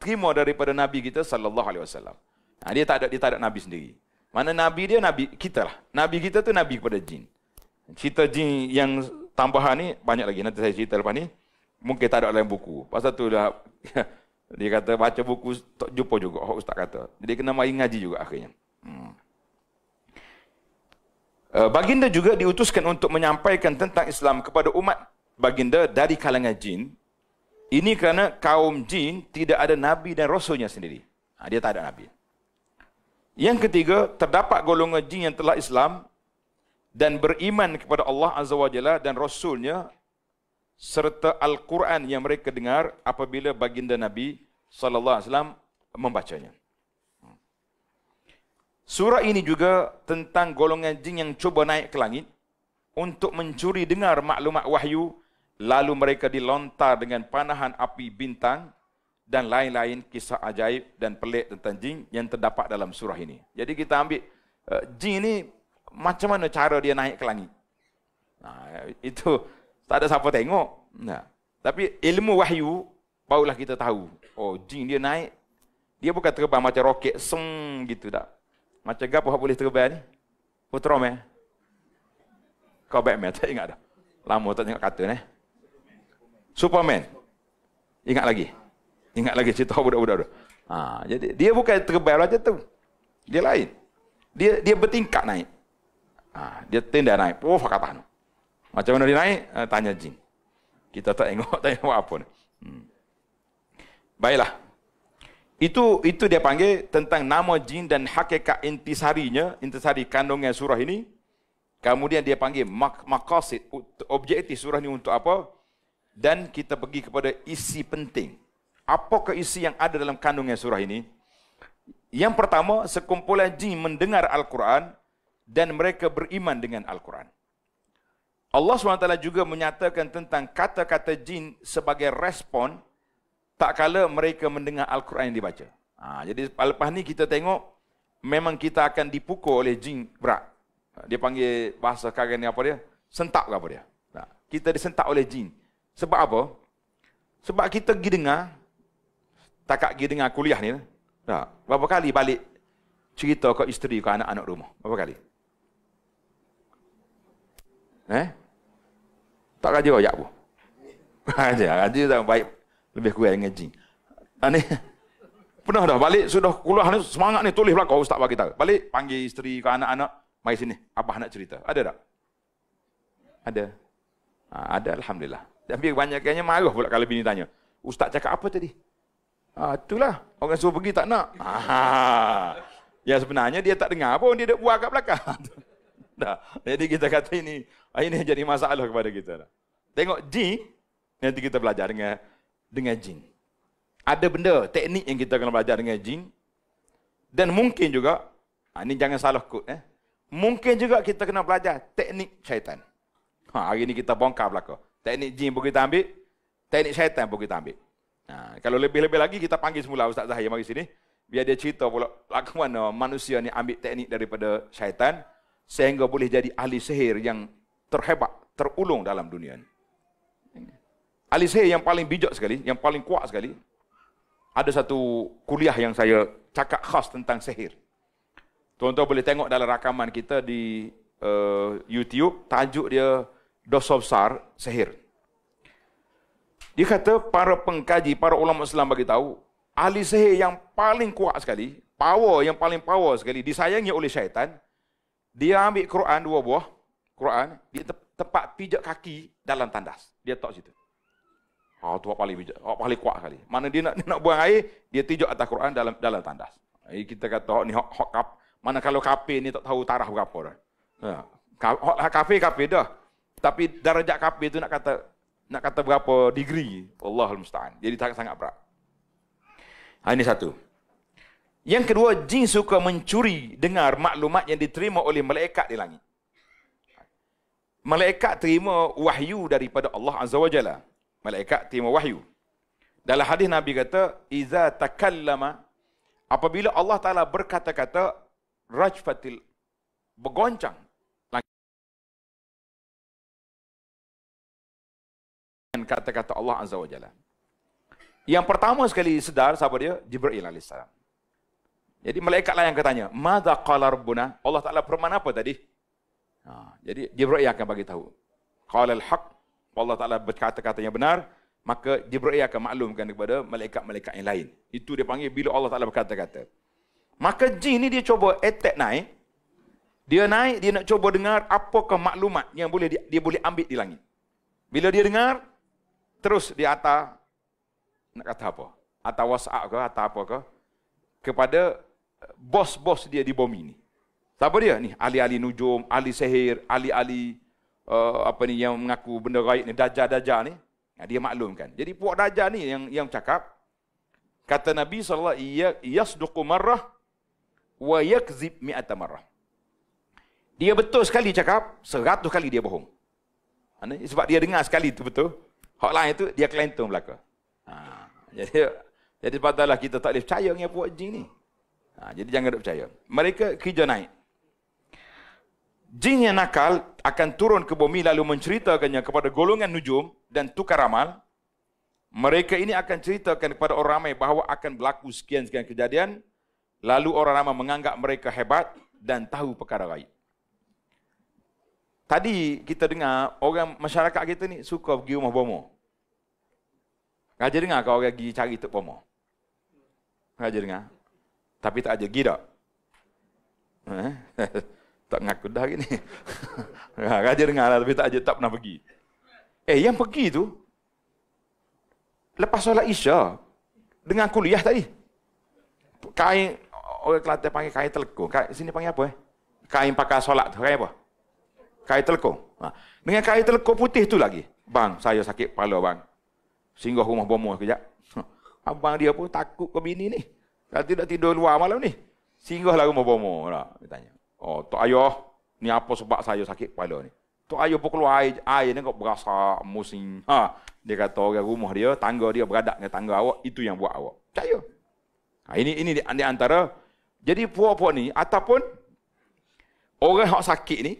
terima daripada nabi kita saw. alaihi ha, dia tak ada dia tak ada nabi sendiri mana nabi dia nabi kita lah nabi kita tu nabi kepada jin cerita jin yang tambahan ni banyak lagi nanti saya cerita lepas ni mungkin tak ada dalam buku. Pasal tu dah dia kata baca buku tak jumpa juga oh, ustaz kata. Jadi kena main ngaji juga akhirnya. Hmm. Eh, baginda juga diutuskan untuk menyampaikan tentang Islam kepada umat baginda dari kalangan jin. Ini kerana kaum jin tidak ada nabi dan rasulnya sendiri. Ha, dia tak ada nabi. Yang ketiga, terdapat golongan jin yang telah Islam dan beriman kepada Allah Azza wa Jalla dan rasulnya serta Al-Quran yang mereka dengar apabila baginda Nabi sallallahu alaihi wasallam membacanya. Surah ini juga tentang golongan jin yang cuba naik ke langit untuk mencuri dengar maklumat wahyu lalu mereka dilontar dengan panahan api bintang dan lain-lain kisah ajaib dan pelik tentang jin yang terdapat dalam surah ini. Jadi kita ambil eh, jin ini macam mana cara dia naik ke langit. Nah, itu tak ada siapa tengok. Nah. Tapi ilmu wahyu, barulah kita tahu. Oh, jin dia naik. Dia bukan terbang macam roket, seng gitu tak. Macam apa? boleh terbang ni? Putrom eh? Kau Batman, tak ingat dah. Lama tak tengok kata ni. Eh? Superman. Ingat lagi? Ingat lagi cerita budak-budak tu. Ha, jadi dia bukan terbang macam tu. Dia lain. Dia dia bertingkat naik. Ha, dia tindak naik. Oh, kata anu. Macam mana dia naik? Uh, tanya jin. Kita tak tengok, tanya buat apa ni. Hmm. Baiklah. Itu itu dia panggil tentang nama jin dan hakikat intisarinya, intisari kandungan surah ini. Kemudian dia panggil mak makasid, objektif surah ini untuk apa. Dan kita pergi kepada isi penting. Apa ke isi yang ada dalam kandungan surah ini? Yang pertama, sekumpulan jin mendengar Al-Quran dan mereka beriman dengan Al-Quran. Allah SWT juga menyatakan tentang kata-kata jin sebagai respon tak kala mereka mendengar Al-Quran yang dibaca. Ha, jadi lepas ni kita tengok memang kita akan dipukul oleh jin berat. Ha, dia panggil bahasa sekarang ni apa dia? Sentak ke apa dia? Tak. Ha, kita disentak oleh jin. Sebab apa? Sebab kita pergi dengar, takak pergi dengar kuliah ni. Tak. Ha, berapa kali balik cerita ke isteri, ke anak-anak rumah? Berapa kali? Eh? Tak raja royak pun. Raja, raja tak baik. Lebih kurang ngaji. Ini, ha, pernah dah balik, sudah kuliah ni, semangat ni, tulis belakang ustaz bagi tahu. Balik, panggil isteri ke anak-anak, mari sini, abah nak cerita. Ada tak? Ada. Ha, ada, Alhamdulillah. Tapi kebanyakannya marah pula kalau bini tanya. Ustaz cakap apa tadi? Ha, itulah. Orang suruh pergi tak nak. Ha, ha, ha, ya sebenarnya dia tak dengar pun, dia buat buah kat belakang. Nah, jadi kita kata ini ini jadi masalah kepada kita. Tengok jin nanti kita belajar dengan dengan jin. Ada benda teknik yang kita kena belajar dengan jin dan mungkin juga ha, ini jangan salah kut eh. Mungkin juga kita kena belajar teknik syaitan. Ha, hari ini kita bongkar belaka. Teknik jin pun kita ambil, teknik syaitan pun kita ambil. Ha, kalau lebih-lebih lagi kita panggil semula Ustaz Zahir mari sini. Biar dia cerita pula lagu manusia ni ambil teknik daripada syaitan sehingga boleh jadi ahli sihir yang terhebat, terulung dalam dunia ini. Ahli sihir yang paling bijak sekali, yang paling kuat sekali. Ada satu kuliah yang saya cakap khas tentang sihir. Tuan-tuan boleh tengok dalam rakaman kita di uh, YouTube, tajuk dia Dosa Besar Sihir. Dia kata para pengkaji, para ulama Islam bagi tahu, ahli sihir yang paling kuat sekali, power yang paling power sekali disayangi oleh syaitan, dia ambil Quran dua buah, Quran, dia tempat pijak kaki dalam tandas. Dia tak situ. Ah oh, tu apa paling bijak, apa paling kuat kali. Mana dia nak dia nak buang air, dia tijak atas Quran dalam dalam tandas. Ha, ini kita kata ni hok hok kap. Mana kalau kafe ni tak tahu tarah berapa dah. Ha. Kafe lah kafe dah. Tapi darjat kafe tu nak kata nak kata berapa degree? Allahul musta'an. Jadi sangat sangat berat. Ha, ini satu. Yang kedua, jin suka mencuri dengar maklumat yang diterima oleh malaikat di langit. Malaikat terima wahyu daripada Allah Azza wa Jalla. Malaikat terima wahyu. Dalam hadis Nabi kata, "Iza takallama" apabila Allah Taala berkata-kata, rajfatil bergoncang dan kata-kata Allah Azza wa Jalla. Yang pertama sekali sedar siapa dia? Jibril alaihissalam. Jadi malaikat lah yang katanya, "Madza qala rabbuna?" Allah Taala perman apa tadi? Ha, jadi Jibril akan bagi tahu. Qala al-haq, Allah Taala berkata-kata yang benar, maka Jibril akan maklumkan kepada malaikat-malaikat yang lain. Itu dia panggil bila Allah Taala berkata-kata. Maka jin ni dia cuba attack naik. Dia naik, dia nak cuba dengar apakah maklumat yang boleh dia, dia boleh ambil di langit. Bila dia dengar, terus di atas nak kata apa? Atas WhatsApp ke atas apa ke? kepada bos-bos dia di bom ini. Siapa dia? Ni ahli-ahli nujum, ahli sihir, ahli-ahli uh, apa ni yang mengaku benda gaib ni dajal-dajal ni. Nah, dia maklumkan. Jadi puak dajal ni yang yang cakap kata Nabi sallallahu alaihi wasallam yasduqu marrah wa yakzib mi'ata marrah. Dia betul sekali cakap, seratus kali dia bohong. Sebab dia dengar sekali itu betul. Hak lain itu, dia kelentong belakang. Ha. Jadi, jadi patutlah kita tak boleh percaya dengan puak jin ni. Ha, jadi jangan duduk percaya. Mereka kerja naik. Jin yang nakal akan turun ke bumi lalu menceritakannya kepada golongan nujum dan tukar ramal. Mereka ini akan ceritakan kepada orang ramai bahawa akan berlaku sekian-sekian kejadian. Lalu orang ramai menganggap mereka hebat dan tahu perkara raya. Tadi kita dengar orang masyarakat kita ni suka pergi rumah bomo. Raja dengar kalau orang pergi cari tok bomo. Raja dengar. Tapi tak jegi tak? Eh? tak ngaku dah gini. Ha, raja dengar lah tapi tak ajak, tak pernah pergi. Eh, yang pergi tu, lepas solat isya, dengan kuliah tadi. Kain, orang kelate panggil kain telko. Kain, sini panggil apa eh? Kain pakai solat tu, kain apa? Kain telko. Ha. Dengan kain telko putih tu lagi. Bang, saya sakit kepala bang. Singgah rumah bomoh sekejap. Abang dia pun takut ke bini ni. Kata nak tidur luar malam ni. Singgahlah rumah bomo. Nah, dia tanya. Oh, Tok Ayah, ni apa sebab saya sakit kepala ni? Tok Ayah pun keluar air, air ni kau berasa musing. Ha. Dia kata orang rumah dia, tangga dia beradak dengan tangga awak, itu yang buat awak. Percaya. Ha, ini ini di, di antara. Jadi puak-puak ni, ataupun orang yang sakit ni,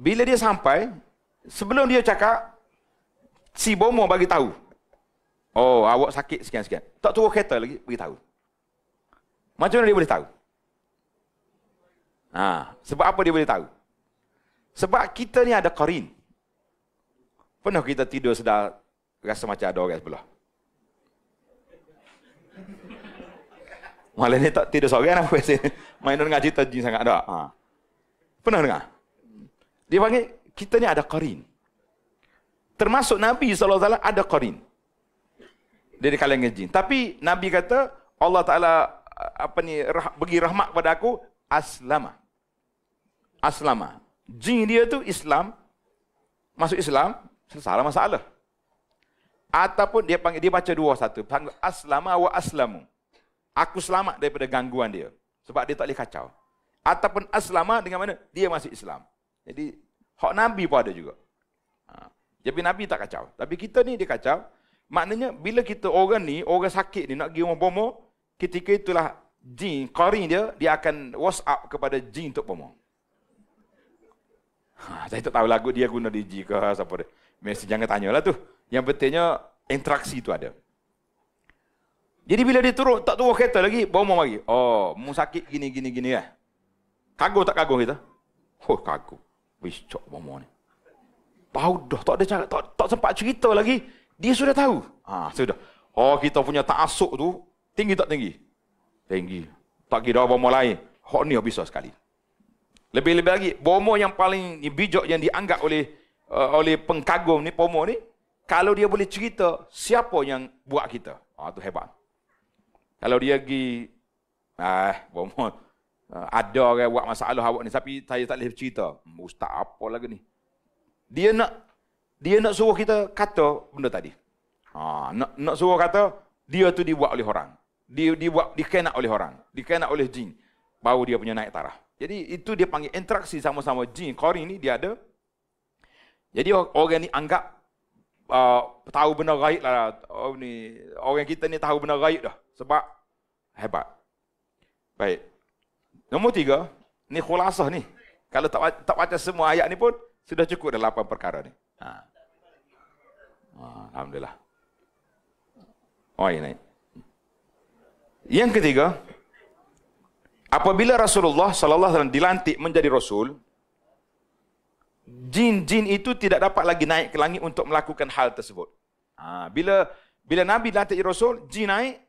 bila dia sampai, sebelum dia cakap, si bomo bagi tahu. Oh, awak sakit sekian-sekian. Tak turun kereta lagi, tahu. Macam mana dia boleh tahu? Ha, sebab apa dia boleh tahu? Sebab kita ni ada korin. Pernah kita tidur sedar rasa macam ada orang sebelah. Malah ni tak tidur seorang apa sih? Main dengar cerita jin sangat ada. Ha. Pernah dengar? Dia panggil kita ni ada karin. Termasuk Nabi sallallahu alaihi wasallam ada karin dari kalangan jin. Tapi Nabi kata Allah Taala apa ni rah, bagi rahmat pada aku aslama. Aslama. Jin dia tu Islam masuk Islam selesai lah masalah. Ataupun dia panggil dia baca dua satu panggil aslama wa aslamu. Aku selamat daripada gangguan dia sebab dia tak boleh kacau. Ataupun aslama dengan mana dia masih Islam. Jadi hak Nabi pun ada juga. Ha. Jadi Nabi tak kacau. Tapi kita ni dia kacau. Maknanya bila kita orang ni, orang sakit ni nak pergi rumah bomo, ketika itulah jin, qari dia, dia akan WhatsApp kepada jin untuk bomo. Ha, saya tak tahu lagu dia guna DJ ke siapa dia. Mesti jangan tanyalah tu. Yang pentingnya interaksi tu ada. Jadi bila dia turun, tak turun kereta lagi, bomo mari. Oh, mu sakit gini gini gini lah. Kagum tak kagum kita? Oh, kagum. Wish cok bomo ni. Tahu dah, tak ada cara, tak, tak sempat cerita lagi dia sudah tahu. Ah ha, sudah. Oh kita punya taasuk tu tinggi tak tinggi? Tinggi. Tak kira apa mulai. Hak ni habis lah sekali. Lebih-lebih lagi, bomo yang paling bijak yang dianggap oleh uh, oleh pengkagum ni, bomo ni, kalau dia boleh cerita siapa yang buat kita. Ah ha, tu hebat. Kalau dia pergi, ah, bomo, eh, ada orang buat masalah awak ni, tapi saya tak boleh cerita. Hmm, ustaz apa lagi ni? Dia nak dia nak suruh kita kata benda tadi. Ha, nak, nak suruh kata dia tu dibuat oleh orang. Dia dibuat dikenak oleh orang, dikenak oleh jin. Baru dia punya naik taraf. Jadi itu dia panggil interaksi sama-sama jin. Qarin ni dia ada. Jadi orang ni anggap uh, tahu benda gaib lah. Oh, ni, orang kita ni tahu benda gaib dah. Sebab hebat. Baik. Nombor tiga, ni khulasah ni. Kalau tak, tak baca semua ayat ni pun, sudah cukup ada lapan perkara ni. Ha. Ha, Alhamdulillah. Oh, ini. Yang ketiga, apabila Rasulullah sallallahu alaihi wasallam dilantik menjadi rasul, jin-jin itu tidak dapat lagi naik ke langit untuk melakukan hal tersebut. Ha, bila bila Nabi dilantik rasul, jin naik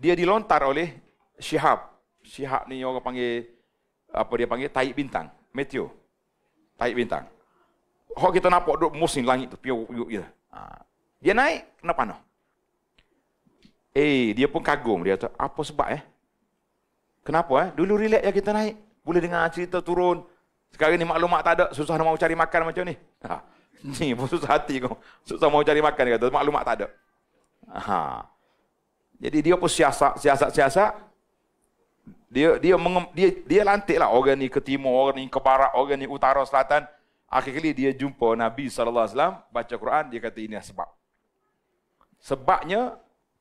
dia dilontar oleh Syihab. Syihab ni orang panggil apa dia panggil? Taik bintang, meteor tahi bintang. Kalau kita nampak duduk musim langit tu, piuk piuk dia. Dia naik, kena panah. Eh, dia pun kagum. Dia kata, apa sebab eh? Kenapa eh? Dulu relax ya kita naik. Boleh dengar cerita turun. Sekarang ni maklumat tak ada, susah nak mau cari makan macam ni. Ha. Ni pun susah hati kau. Susah mau cari makan, dia kata, maklumat tak ada. Ha. Jadi dia pun siasat, siasat, siasat dia dia menge, dia dia lantiklah orang ni ke timur, orang ni ke barat, orang ni utara selatan. Akhirnya dia jumpa Nabi sallallahu alaihi wasallam baca Quran dia kata ini sebab. Sebabnya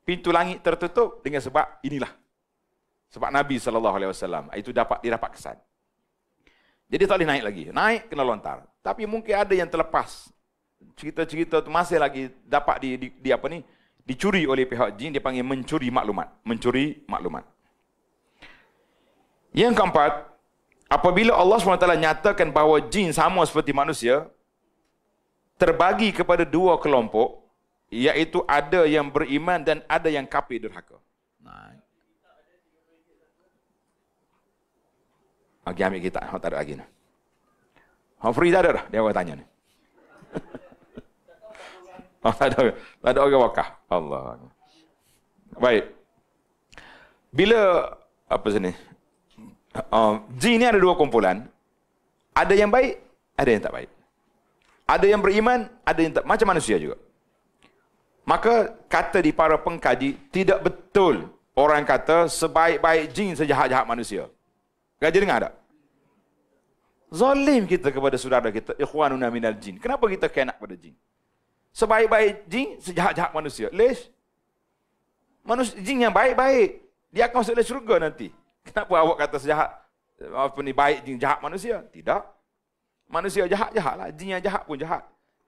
pintu langit tertutup dengan sebab inilah. Sebab Nabi sallallahu alaihi wasallam itu dapat dia dapat kesan. Jadi tak boleh naik lagi. Naik kena lontar. Tapi mungkin ada yang terlepas. Cerita-cerita tu masih lagi dapat di, di, di apa ni? Dicuri oleh pihak jin dia panggil mencuri maklumat, mencuri maklumat. Yang keempat, apabila Allah SWT nyatakan bahawa jin sama seperti manusia, terbagi kepada dua kelompok, iaitu ada yang beriman dan ada yang kafir durhaka. Okey, ambil kita. Oh, tak ada lagi. Oh, tak ada dah. Dia orang tanya ni. oh, tak ada. Tak ada orang wakah. Allah. Baik. Bila, apa sini? um, ah, jin ini ada dua kumpulan. Ada yang baik, ada yang tak baik. Ada yang beriman, ada yang tak. Macam manusia juga. Maka kata di para pengkaji, tidak betul orang kata sebaik-baik jin sejahat-jahat manusia. Gaji dengar tak? Zalim kita kepada saudara kita, ikhwanuna minal jin. Kenapa kita kena kepada jin? Sebaik-baik jin, sejahat-jahat manusia. Lish. Manusia, jin yang baik-baik, dia akan masuk ke syurga nanti. Kenapa awak kata sejahat? Apa ni baik jin jahat manusia? Tidak. Manusia jahat jahatlah. Jin yang jahat pun jahat.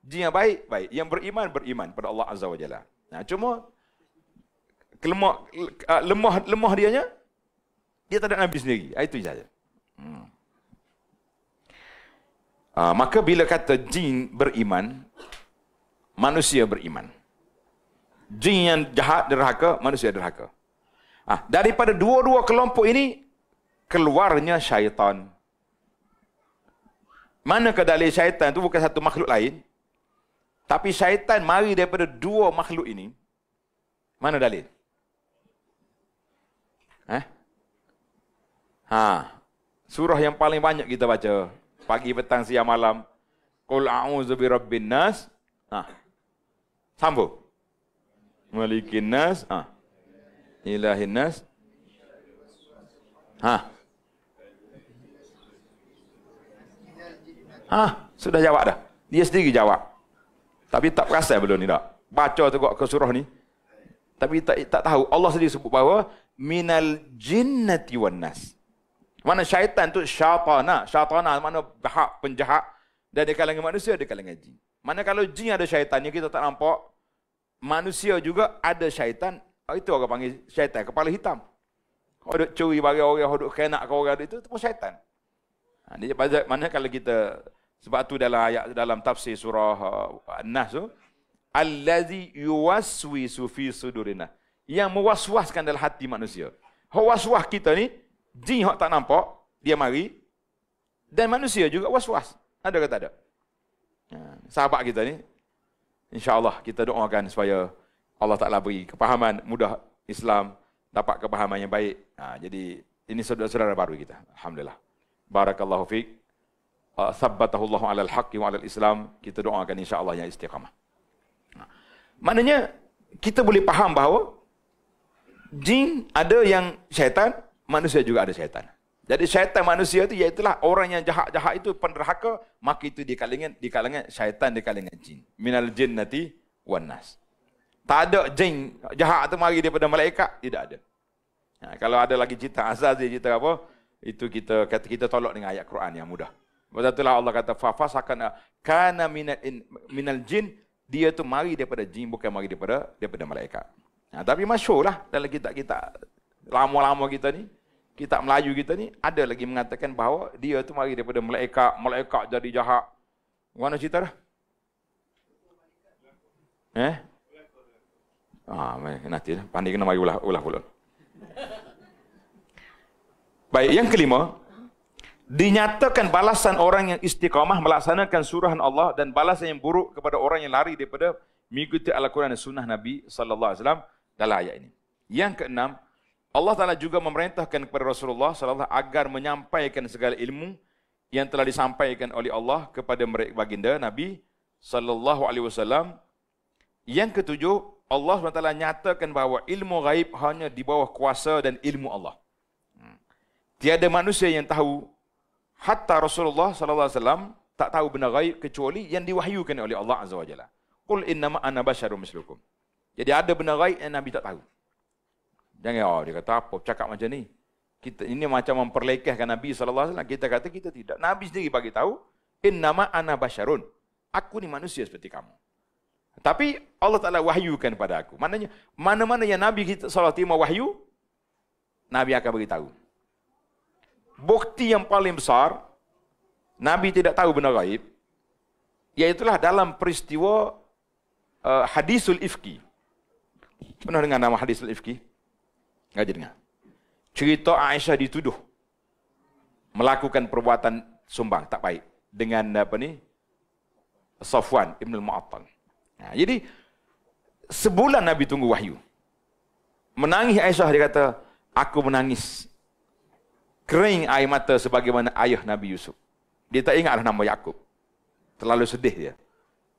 Jin yang baik baik. Yang beriman beriman pada Allah Azza wa Jalla. Nah, cuma kelemah ah, lemah lemah dia nya dia tak ada nabi sendiri. Ah, itu saja. Hmm. Uh, maka bila kata jin beriman, manusia beriman. Jin yang jahat derhaka, manusia derhaka. Ah, daripada dua-dua kelompok ini keluarnya syaitan. Mana kedalil syaitan itu bukan satu makhluk lain? Tapi syaitan mari daripada dua makhluk ini. Mana dalil? Eh? Ha. Surah yang paling banyak kita baca pagi petang siang malam. Qul a'udzu birabbin nas. Ha. Sambung. Malikin nas. Ha ilahin nas ha ha sudah jawab dah dia sendiri jawab tapi tak perasa belum ni tak baca tengok ke surah ni tapi tak tak tahu Allah sendiri sebut bahawa minal jinnati wan nas mana syaitan tu syatana syatana mana bahak penjahat dan di kalangan manusia di kalangan jin mana kalau jin ada syaitan yang kita tak nampak manusia juga ada syaitan itu orang panggil syaitan, kepala hitam. Kau duduk curi bagi orang, kau duduk kenak ke orang, itu, itu pun syaitan. Ini pasal mana kalau kita, sebab tu dalam ayat, dalam tafsir surah uh, An-Nas tu, Allazi yuwaswi sufi sudurina. Yang mewaswaskan dalam hati manusia. Hawaswah kita ni, jin yang tak nampak, dia mari, dan manusia juga waswas. Ada ke tak ada? Ha, sahabat kita ni, insyaAllah kita doakan supaya, Allah Ta'ala beri kepahaman mudah Islam dapat kepahaman yang baik. Ha, jadi ini saudara-saudara baru kita. Alhamdulillah. Barakallahu fiq. Ha, uh, Allah ala al-haqqi wa ala al-islam. Kita doakan insyaAllah yang istiqamah. Ha. Maknanya kita boleh faham bahawa jin ada yang syaitan, manusia juga ada syaitan. Jadi syaitan manusia itu iaitulah orang yang jahat-jahat itu penderhaka, maka itu di kalangan di kalangan syaitan di kalangan jin. Minal jinnati wan nas. Tak ada jin jahat tu mari daripada malaikat, tidak ada. Ha, kalau ada lagi cerita asal dia cerita apa? Itu kita kata kita tolak dengan ayat Quran yang mudah. Sebab itulah Allah kata fafasakan kana minal, in, minal jin dia tu mari daripada jin bukan mari daripada daripada malaikat. Ha, tapi masyhurlah dalam kita kita lama-lama kita ni kitab Melayu kita ni ada lagi mengatakan bahawa dia tu mari daripada malaikat, malaikat jadi jahat. Mana cerita dah? Eh, Ah, nanti lah. pandai kena mari ulah ulah pulun. Baik, yang kelima dinyatakan balasan orang yang istiqamah melaksanakan suruhan Allah dan balasan yang buruk kepada orang yang lari daripada mengikuti Al-Quran dan Sunnah Nabi Sallallahu Alaihi Wasallam dalam ayat ini. Yang keenam, Allah Taala juga memerintahkan kepada Rasulullah Sallallahu agar menyampaikan segala ilmu yang telah disampaikan oleh Allah kepada mereka baginda Nabi Sallallahu Alaihi Wasallam. Yang ketujuh, Allah SWT nyatakan bahawa ilmu gaib hanya di bawah kuasa dan ilmu Allah. Hmm. Tiada manusia yang tahu hatta Rasulullah sallallahu alaihi wasallam tak tahu benda gaib kecuali yang diwahyukan oleh Allah azza wajalla. Qul inna ma ana basyarum mislukum. Jadi ada benda gaib yang Nabi tak tahu. Jangan oh dia kata apa cakap macam ni. Kita ini macam memperlekehkan Nabi sallallahu alaihi wasallam. Kita kata kita tidak. Nabi sendiri bagi tahu innama ma basyarun. Aku ni manusia seperti kamu. Tapi Allah Ta'ala wahyukan kepada aku. Maknanya, mana-mana yang Nabi kita salah terima wahyu, Nabi akan beritahu. Bukti yang paling besar, Nabi tidak tahu benar gaib, iaitulah dalam peristiwa uh, hadisul ifki. Pernah dengar nama hadisul ifki? Tidak dengar. Cerita Aisyah dituduh melakukan perbuatan sumbang tak baik dengan uh, apa ni Safwan Ibn Mu'attal. Ha, jadi sebulan Nabi tunggu wahyu. Menangis Aisyah dia kata, aku menangis. Kering air mata sebagaimana ayah Nabi Yusuf. Dia tak ingatlah nama Yakub. Terlalu sedih dia.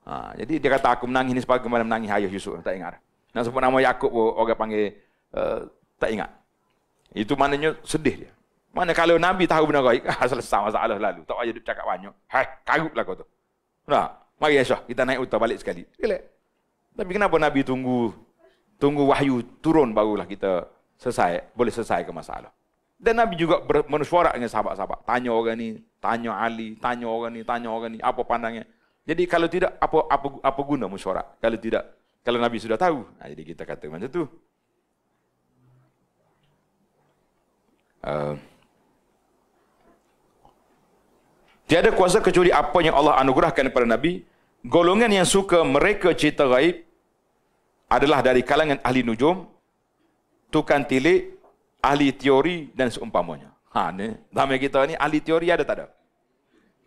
Ha, jadi dia kata aku menangis ni sebagaimana menangis ayah Yusuf. Tak ingat. Nak sebut nama Yakub pun orang panggil uh, tak ingat. Itu maknanya sedih dia. Mana kalau Nabi tahu benar-benar, selesai masalah lalu. Tak payah dia cakap banyak. Hai, karutlah kau tu. Nak? Mari Aisyah, kita naik unta balik sekali. Relax. Tapi kenapa Nabi tunggu tunggu wahyu turun barulah kita selesai, boleh selesai ke masalah. Dan Nabi juga bermesyuarat dengan sahabat-sahabat. Tanya orang ni, tanya Ali, tanya orang ni, tanya orang ni, apa pandangnya. Jadi kalau tidak, apa apa, apa guna mesyuarat? Kalau tidak, kalau Nabi sudah tahu. Nah, jadi kita kata macam tu. Uh, tiada kuasa kecuali apa yang Allah anugerahkan kepada Nabi golongan yang suka mereka cerita gaib adalah dari kalangan ahli nujum, tukang tilik, ahli teori dan seumpamanya. Ha ni, ramai kita ni ahli teori ada tak ada?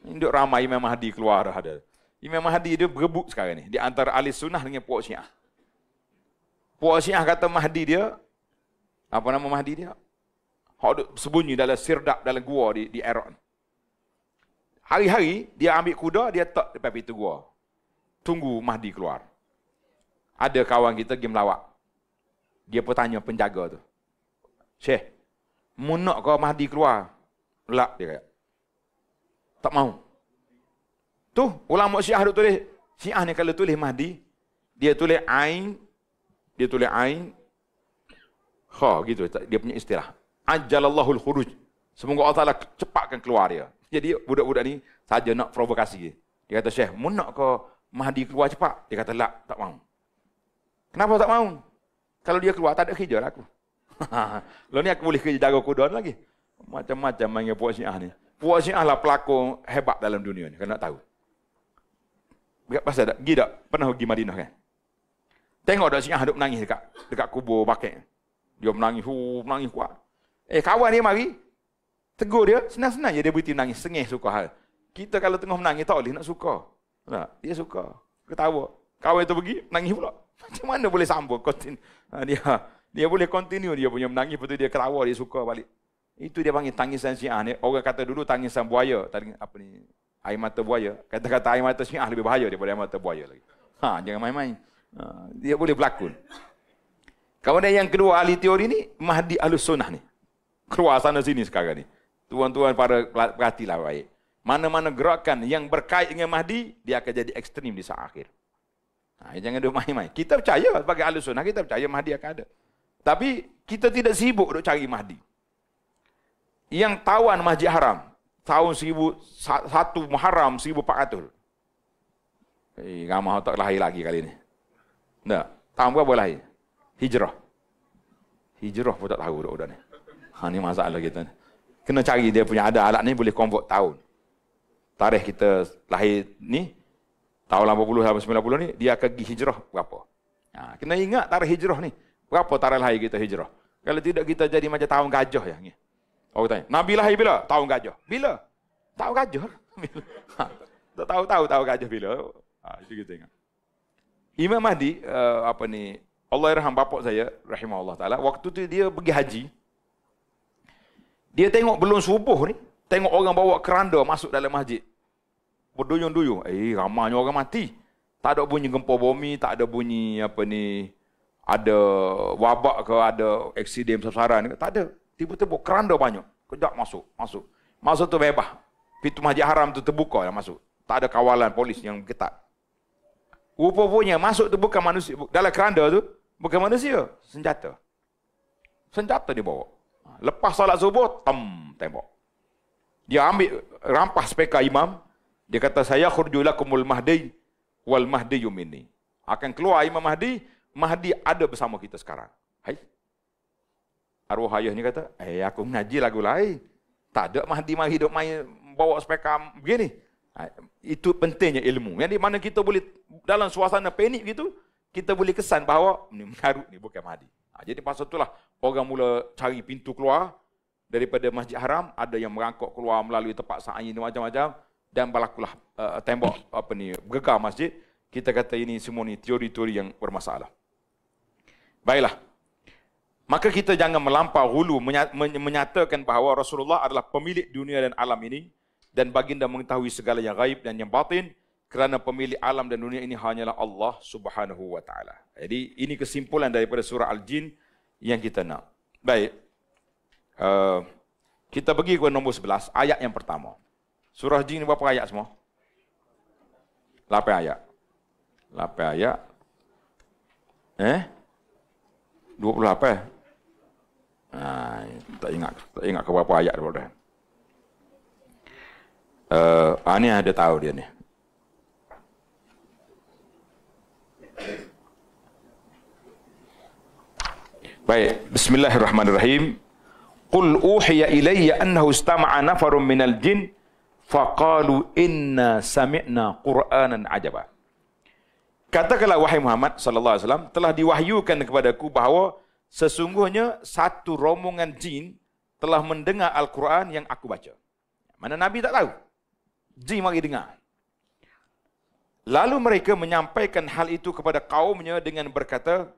Induk ramai Imam Mahdi keluar ada. Imam Mahdi dia berebut sekarang ni di antara ahli sunnah dengan puak syiah. Puak syiah kata Mahdi dia apa nama Mahdi dia? Hak duk sembunyi dalam sirdap dalam gua di di Iraq Hari-hari dia ambil kuda dia tak depan pintu gua tunggu Mahdi keluar. Ada kawan kita game lawak. Dia pun tanya penjaga tu. Syekh, munak kau Mahdi keluar? Lak dia kata. Tak mau. Tu ulama Syiah tu tulis, Syiah ni kalau tulis Mahdi, dia tulis ain, dia tulis ain. Kha gitu dia punya istilah. Ajjalallahu al-khuruj. Semoga Allah Taala cepatkan keluar dia. Jadi budak-budak ni saja nak provokasi dia. kata, "Syekh, munak kau Mahdi keluar cepat. Dia kata, tak, tak mau. Kenapa tak mau? Kalau dia keluar, tak ada kerja lah aku. Lalu lah ni aku boleh kerja jaga kudon lagi. Macam-macam main puak syiah ni. Puak syiah lah pelakon hebat dalam dunia ni. Kau nak tahu. Bukan pasal tak? Gidak pernah pergi Madinah kan? Tengok dah syiah duduk menangis dekat, dekat kubur bakat. Dia menangis, hu, menangis kuat. Eh kawan dia mari. Tegur dia, senang-senang je dia berhenti menangis. Sengih suka hal. Kita kalau tengah menangis tak boleh nak suka. Nah Dia suka. Ketawa. Kawan itu pergi, menangis pula. Macam mana boleh sambung? Continue. Ha, dia ha. dia boleh continue dia punya menangis. Lepas dia ketawa, dia suka balik. Itu dia panggil tangisan syiah. Ni. Orang kata dulu tangisan buaya. tadi apa ni? Air mata buaya. Kata-kata air mata syiah lebih bahaya daripada air mata buaya lagi. Ha, jangan main-main. Ha, dia boleh berlakon. Kemudian yang kedua ahli teori ni, Mahdi Ahlus Sunnah ni. Keluar sana sini sekarang ni. Tuan-tuan para perhatilah baik mana-mana gerakan yang berkait dengan Mahdi, dia akan jadi ekstrim di saat akhir. Nah, ha, eh, jangan duduk main-main. Kita percaya sebagai ahli sunnah, kita percaya Mahdi akan ada. Tapi kita tidak sibuk untuk cari Mahdi. Yang tawan Masjid Haram, tahun 1001 Muharram 1400. Eh, ramah tak lahir lagi kali ini. Tak, tahun berapa lahir? Hijrah. Hijrah pun tak tahu dah ni. Ha ni masalah kita ni. Kena cari dia punya ada alat ni boleh convert tahun tarikh kita lahir ni tahun 80 tahun 90 ni dia akan pergi hijrah berapa ha, kena ingat tarikh hijrah ni berapa tarikh lahir kita hijrah kalau tidak kita jadi macam tahun gajah ya ni orang tanya nabi lahir bila tahun gajah bila tahun gajah ha, tak tahu tahu tahun gajah bila ha, itu kita ingat Imam Mahdi uh, apa ni Allah irham bapak saya rahimahullah taala waktu tu dia pergi haji dia tengok belum subuh ni tengok orang bawa keranda masuk dalam masjid berduyun-duyun. Eh, ramai orang mati. Tak ada bunyi gempa bumi, tak ada bunyi apa ni, ada wabak ke ada eksiden sasaran ke. Tak ada. Tiba-tiba keranda banyak. Kedak masuk, masuk. Masuk tu bebas. Pintu masjid haram tu terbuka dah masuk. Tak ada kawalan polis yang ketat. Rupa-rupanya masuk tu bukan manusia. Dalam keranda tu, bukan manusia. Senjata. Senjata dia bawa. Lepas salat subuh, tem, tembok. Dia ambil rampas speaker imam, dia kata saya khurjulakumul mahdi wal mahdi yumini. Akan keluar Imam Mahdi, Mahdi ada bersama kita sekarang. Hai. Arwah ayah ni kata, eh aku mengaji lagu lain. Tak ada Mahdi mari duk main bawa speaker begini. Hai. Ah, itu pentingnya ilmu. Yang di mana kita boleh dalam suasana panik gitu, kita boleh kesan bahawa ni mengarut ni bukan Mahdi. Ha, jadi pasal itulah orang mula cari pintu keluar daripada Masjid Haram, ada yang merangkak keluar melalui tempat sa'i ni macam-macam dan berlakulah uh, tembok apa ni gegar masjid kita kata ini semua ni teori-teori yang bermasalah baiklah maka kita jangan melampau hulu menyatakan bahawa Rasulullah adalah pemilik dunia dan alam ini dan baginda mengetahui segala yang gaib dan yang batin kerana pemilik alam dan dunia ini hanyalah Allah Subhanahu wa taala. Jadi ini kesimpulan daripada surah Al-Jin yang kita nak. Baik. Uh, kita pergi ke nombor 11 ayat yang pertama. Surah jin ni berapa ayat semua? 8 ayat. 8 ayat. Eh? 28 ayat. Eh? tak ingat tak ingat ke berapa ayat dah. Uh, ha, ada tahu dia ni. Baik, bismillahirrahmanirrahim. Qul uhiya ilayya annahu istama'a nafarun minal jinn faqalu inna sami'na qur'anan ajaba katakanlah wahai Muhammad sallallahu alaihi wasallam telah diwahyukan kepadaku bahawa sesungguhnya satu rombongan jin telah mendengar al-Quran yang aku baca mana nabi tak tahu jin mari dengar lalu mereka menyampaikan hal itu kepada kaumnya dengan berkata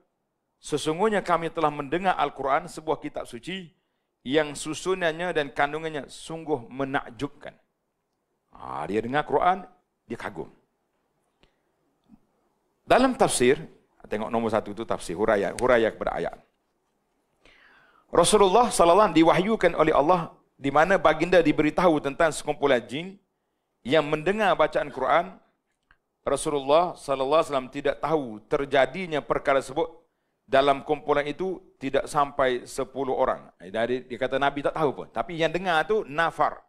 sesungguhnya kami telah mendengar al-Quran sebuah kitab suci yang susunannya dan kandungannya sungguh menakjubkan Ha, dia dengar Quran, dia kagum. Dalam tafsir, tengok nombor satu itu tafsir, huraya, huraya kepada ayat. Rasulullah SAW diwahyukan oleh Allah di mana baginda diberitahu tentang sekumpulan jin yang mendengar bacaan Quran, Rasulullah sallallahu alaihi wasallam tidak tahu terjadinya perkara tersebut dalam kumpulan itu tidak sampai 10 orang. Dari dia kata Nabi tak tahu pun, tapi yang dengar tu nafar.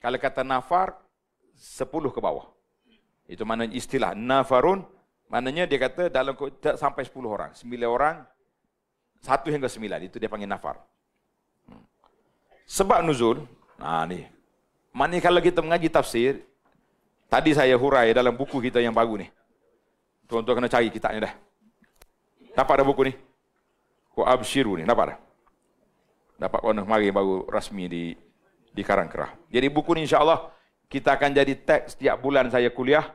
Kalau kata nafar, Sepuluh ke bawah. Itu mana istilah nafarun, maknanya dia kata dalam tak sampai sepuluh orang, sembilan orang, 1 hingga sembilan itu dia panggil nafar. Hmm. Sebab nuzul, nah ni, maknanya kalau kita mengaji tafsir, tadi saya hurai dalam buku kita yang baru ni, tuan-tuan kena cari kitabnya dah. Dapat dah buku ni? Ku Abshiru ni, dapat dah? Dapat warna mari baru rasmi di di Karangkerah. Jadi buku ni insyaAllah, Allah kita akan jadi teks setiap bulan saya kuliah.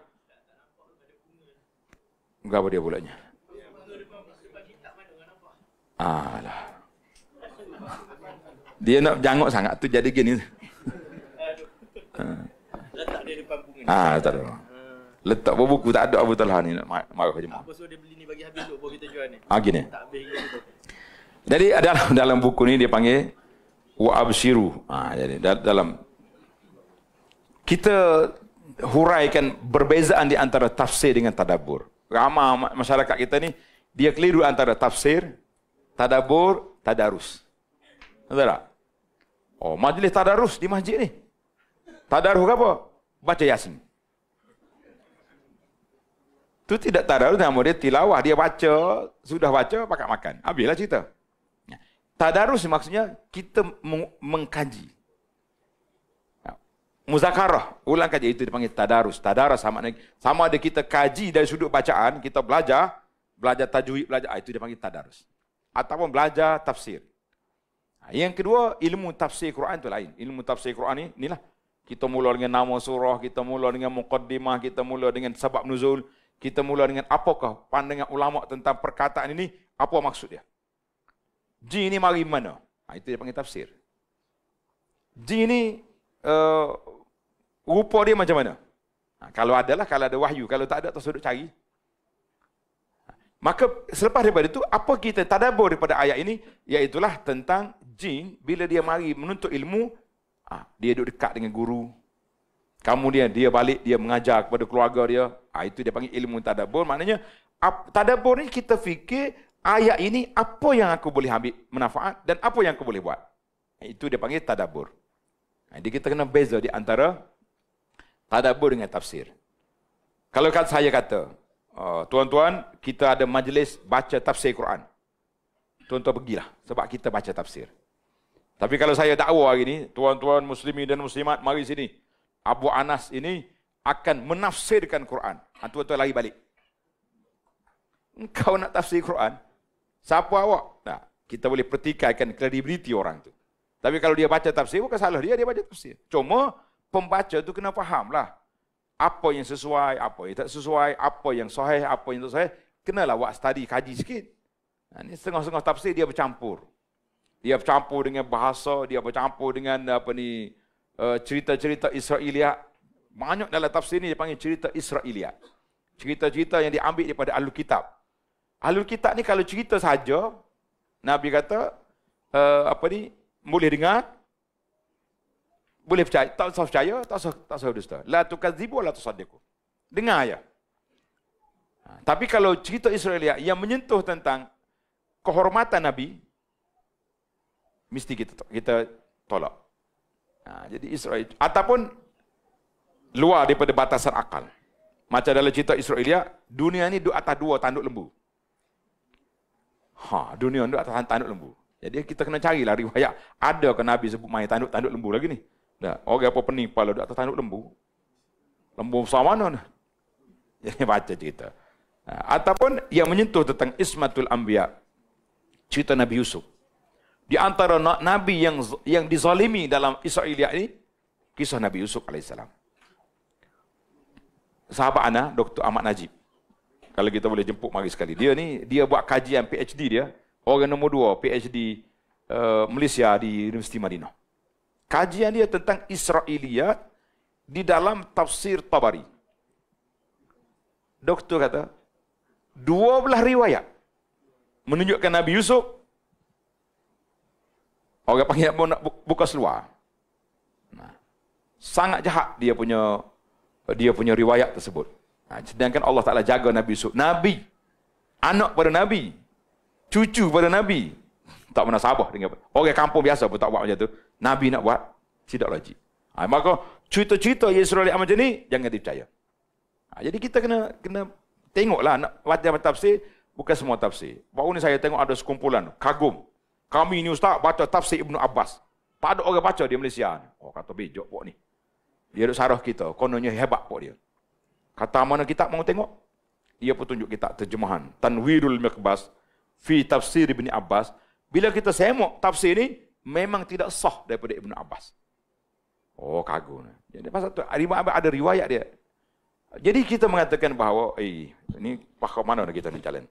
Berapa dia bulannya? Alah. Dia nak jangok sangat tu jadi gini. Letak dia Ah, tak ada. Letak buku, buku tak ada Abu Talha ni nak marah macam. Apa suruh dia beli ni bagi habis dulu baru kita jual ni. Ah, gini. Jadi ada dalam, dalam buku ni dia panggil wa absiru. Ah, jadi dalam kita huraikan perbezaan di antara tafsir dengan tadabur. Ramai masyarakat kita ni dia keliru antara tafsir, tadabur, tadarus. Betul tak? Oh, majlis tadarus di masjid ni. Tadarus apa? Baca Yasin. Tu tidak tadarus nama dia tilawah. Dia baca, sudah baca, pakai makan. Habislah cerita. Tadarus maksudnya kita mengkaji muzakarah. Ulang kaji itu dipanggil tadarus. Tadarus sama ada, sama ada kita kaji dari sudut bacaan, kita belajar, belajar tajwid, belajar ah, itu dipanggil tadarus. Ataupun belajar tafsir. Ah, yang kedua, ilmu tafsir Quran itu lain. Ilmu tafsir Quran ini, inilah. Kita mula dengan nama surah, kita mula dengan muqaddimah, kita mula dengan sebab nuzul, kita mula dengan apakah pandangan ulama tentang perkataan ini, apa maksud dia? Jin ini mari mana? Ah, itu dia panggil tafsir. Jin ini uh, eh, rupa dia macam mana? Ha, kalau ada lah, kalau ada wahyu. Kalau tak ada, tak suruh cari. Ha, maka selepas daripada itu, apa kita tadabur daripada ayat ini? Iaitulah tentang jin, bila dia mari menuntut ilmu, ha, dia duduk dekat dengan guru. Kemudian dia balik, dia mengajar kepada keluarga dia. Ha, itu dia panggil ilmu tadabur. Maknanya, tadabur ni kita fikir, ayat ini apa yang aku boleh ambil manfaat dan apa yang aku boleh buat. Ha, itu dia panggil tadabur. Jadi ha, kita kena beza di antara tak ada Tadabur dengan tafsir. Kalau kata saya kata, oh, tuan-tuan, kita ada majlis baca tafsir Quran. Tuan-tuan pergilah sebab kita baca tafsir. Tapi kalau saya dakwa hari ini, tuan-tuan muslimin dan muslimat mari sini. Abu Anas ini akan menafsirkan Quran. Ah, tuan-tuan lagi balik. Engkau nak tafsir Quran? Siapa awak? Nah, kita boleh pertikaikan kredibiliti orang tu. Tapi kalau dia baca tafsir, bukan salah dia, dia baca tafsir. Cuma pembaca tu kena faham lah. Apa yang sesuai, apa yang tak sesuai, apa yang sahih, apa yang tak sahih. Kenalah buat study, kaji sikit. ini ha, setengah-setengah tafsir dia bercampur. Dia bercampur dengan bahasa, dia bercampur dengan apa ni eh, cerita-cerita Israelia. Banyak dalam tafsir ini dipanggil cerita Israelia. Cerita-cerita yang diambil daripada Ahlul Kitab. Ahlul Kitab ni kalau cerita saja, Nabi kata, uh, apa ni, boleh dengar, boleh percaya, tak usah percaya, tak usah tak usah dusta. La tukadzibu la tusaddiqu. Dengar ya. Tapi kalau cerita Israel ya, yang menyentuh tentang kehormatan Nabi, mesti kita kita tolak. Ha, jadi Israel ataupun luar daripada batasan akal. Macam dalam cerita Israel, ya, dunia ni duduk atas dua tanduk lembu. Ha, dunia duduk atas tanduk lembu. Jadi kita kena carilah riwayat. Ada ke Nabi sebut main tanduk-tanduk lembu lagi ni? Dah, orang apa pening kepala duduk atas tanduk lembu. Lembu besar mana ni? Jadi baca cerita. Ha, ataupun yang menyentuh tentang Ismatul Ambiya. Cerita Nabi Yusuf. Di antara Nabi yang yang dizalimi dalam Israelia ini, kisah Nabi Yusuf AS. Sahabat ana, Dr. Ahmad Najib. Kalau kita boleh jemput mari sekali. Dia ni, dia buat kajian PhD dia. Orang nombor dua, PhD uh, eh, Malaysia di Universiti Madinah kajian dia tentang Israeliat di dalam tafsir Tabari. Doktor kata, dua belah riwayat menunjukkan Nabi Yusuf, orang panggil nak buka seluar. Nah, sangat jahat dia punya dia punya riwayat tersebut. Nah, sedangkan Allah Ta'ala jaga Nabi Yusuf. Nabi, anak pada Nabi, cucu pada Nabi, tak pernah sabah dengan orang kampung biasa pun tak buat macam tu nabi nak buat tidak logik ha, maka cerita-cerita yang suruh oleh macam ni jangan dipercaya ha, jadi kita kena kena tengoklah nak baca tafsir bukan semua tafsir baru ni saya tengok ada sekumpulan kagum kami ni ustaz baca tafsir Ibn Abbas tak ada orang baca di Malaysia oh kata bijak pok ni dia duk sarah kita kononnya hebat pok dia kata mana kita mau tengok dia tunjuk kita terjemahan tanwirul mikbas fi tafsir Ibnu Abbas bila kita semok tafsir ini memang tidak sah daripada Ibn Abbas. Oh, kagum. Jadi pasal tu, Ibn Abbas ada riwayat dia. Jadi kita mengatakan bahawa, eh, ini pakar mana kita nak jalan?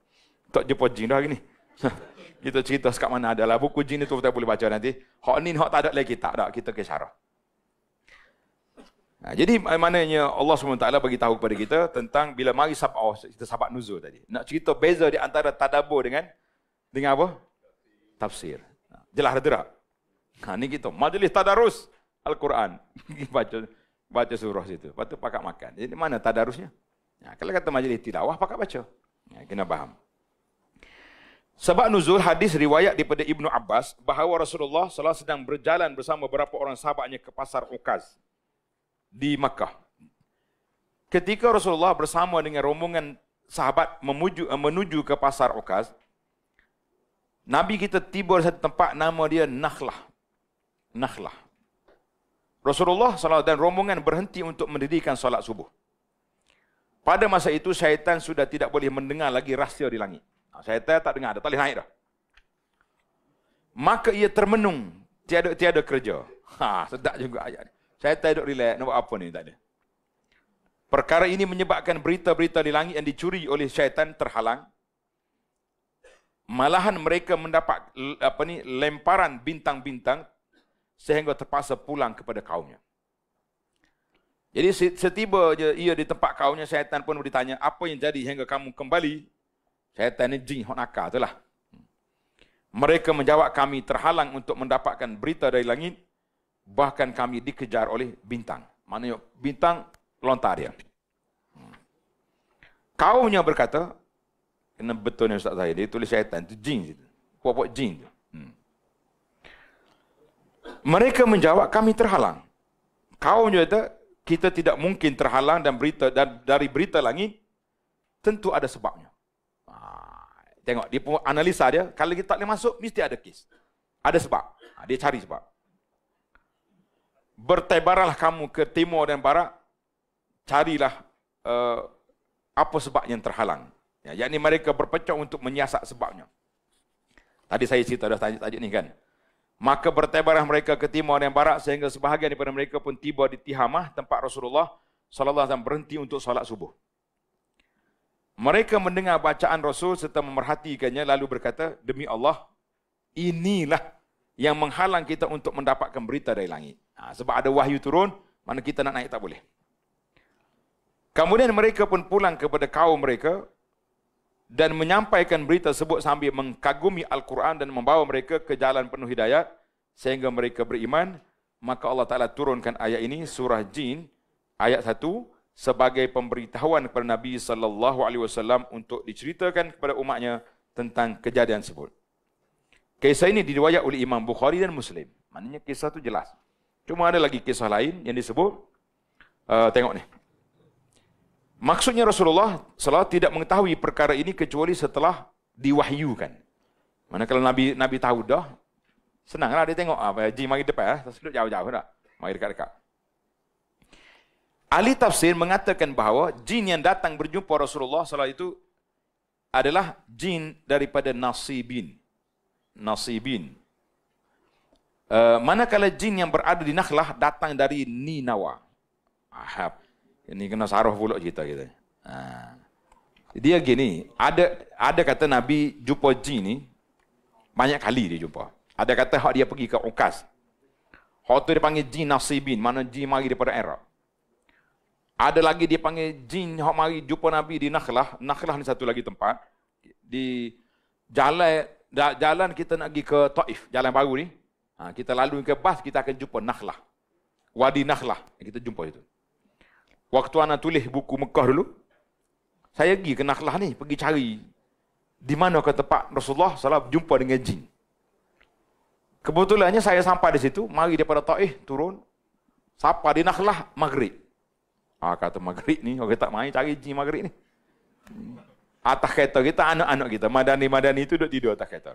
Tak jumpa jin dah hari ni. kita cerita sekat mana adalah. Buku jin itu kita boleh baca nanti. Hak ni, hak tak ada lagi. Tak ada, kita ke syarah. Nah, jadi eh, maknanya Allah SWT bagi tahu kepada kita tentang bila mari sabah, oh, kita sabat nuzul tadi. Nak cerita beza di antara tadabur dengan dengan apa? tafsir. Jelas ada tak? Ha, ini kita, majlis tadarus Al-Quran. baca baca surah situ. Lepas tu pakat makan. Jadi mana tadarusnya? Ya, kalau kata majlis tilawah, pakat baca. Ya, kena faham. Sebab nuzul hadis riwayat daripada Ibnu Abbas bahawa Rasulullah salah sedang berjalan bersama beberapa orang sahabatnya ke pasar Ukaz di Makkah. Ketika Rasulullah bersama dengan rombongan sahabat memuju, menuju ke pasar Ukaz, Nabi kita tiba di satu tempat nama dia Nakhlah. Nakhlah. Rasulullah SAW dan rombongan berhenti untuk mendirikan solat subuh. Pada masa itu syaitan sudah tidak boleh mendengar lagi rahsia di langit. Ha, syaitan tak dengar, dah tak boleh naik dah. Maka ia termenung, tiada tiada kerja. Ha, sedap juga ayat ni. Syaitan duduk relax, nak buat apa ni tak ada. Perkara ini menyebabkan berita-berita di langit yang dicuri oleh syaitan terhalang malahan mereka mendapat apa ni lemparan bintang-bintang sehingga terpaksa pulang kepada kaumnya. Jadi setiba je ia di tempat kaumnya syaitan pun bertanya apa yang jadi sehingga kamu kembali? Syaitan ni jin hok nakal itulah. Mereka menjawab kami terhalang untuk mendapatkan berita dari langit bahkan kami dikejar oleh bintang. Maknanya bintang lontar dia. Hmm. Kaumnya berkata, kena betul ni ustaz saya. Dia tulis syaitan tu jin situ. Kuat-kuat jin tu. Hmm. Mereka menjawab kami terhalang. Kau menjawab kita tidak mungkin terhalang dan berita dan dari berita langit tentu ada sebabnya. Ah, tengok dia pun analisa dia kalau kita tak boleh masuk mesti ada kes. Ada sebab. Ah, dia cari sebab. Bertebaralah kamu ke timur dan barat carilah uh, apa sebab yang terhalang. Ya, yakni mereka berpecah untuk menyiasat sebabnya. Tadi saya cerita dah tanya tajuk ni kan. Maka bertebarah mereka ke timur dan barat sehingga sebahagian daripada mereka pun tiba di Tihamah tempat Rasulullah sallallahu alaihi wasallam berhenti untuk solat subuh. Mereka mendengar bacaan Rasul serta memerhatikannya lalu berkata, "Demi Allah, inilah yang menghalang kita untuk mendapatkan berita dari langit." Ha, sebab ada wahyu turun, mana kita nak naik tak boleh. Kemudian mereka pun pulang kepada kaum mereka, dan menyampaikan berita tersebut sambil mengkagumi Al-Quran dan membawa mereka ke jalan penuh hidayat sehingga mereka beriman maka Allah Taala turunkan ayat ini surah jin ayat 1 sebagai pemberitahuan kepada Nabi sallallahu alaihi wasallam untuk diceritakan kepada umatnya tentang kejadian tersebut. Kisah ini diriwayat oleh Imam Bukhari dan Muslim. Maknanya kisah itu jelas. Cuma ada lagi kisah lain yang disebut uh, tengok ni. Maksudnya Rasulullah salah tidak mengetahui perkara ini kecuali setelah diwahyukan. Mana kalau Nabi Nabi tahu dah, senanglah dia tengok apa ah, ji mari depan ah, eh. tersedut jauh-jauh dah. Mari dekat-dekat. Ahli tafsir mengatakan bahawa jin yang datang berjumpa Rasulullah SAW itu adalah jin daripada Nasibin. Nasibin. Uh, manakala jin yang berada di Nakhlah datang dari Ninawa. Ahab. Ini kena saruh pula cerita kita. Ha. Dia gini, ada ada kata Nabi jumpa jin ni, banyak kali dia jumpa. Ada kata hak dia pergi ke Ukas. Hak tu dia panggil jin Nasibin, mana jin mari daripada Iraq. Ada lagi dia panggil jin hak mari jumpa Nabi di Nakhlah. Nakhlah ni satu lagi tempat. Di jalan jalan kita nak pergi ke Taif, jalan baru ni. Ha, kita lalu ke bas, kita akan jumpa Nakhlah. Wadi Nakhlah. Kita jumpa itu. Waktu anak tulis buku Mekah dulu, saya pergi ke Nakhlah ni, pergi cari di mana ke tempat Rasulullah salah jumpa dengan jin. Kebetulannya saya sampai di situ, mari daripada Taif turun, sampai di Nakhlah Maghrib. Ah kata Maghrib ni, orang tak main cari jin Maghrib ni. Atas kereta kita, anak-anak kita, madani-madani itu duduk tidur atas kereta.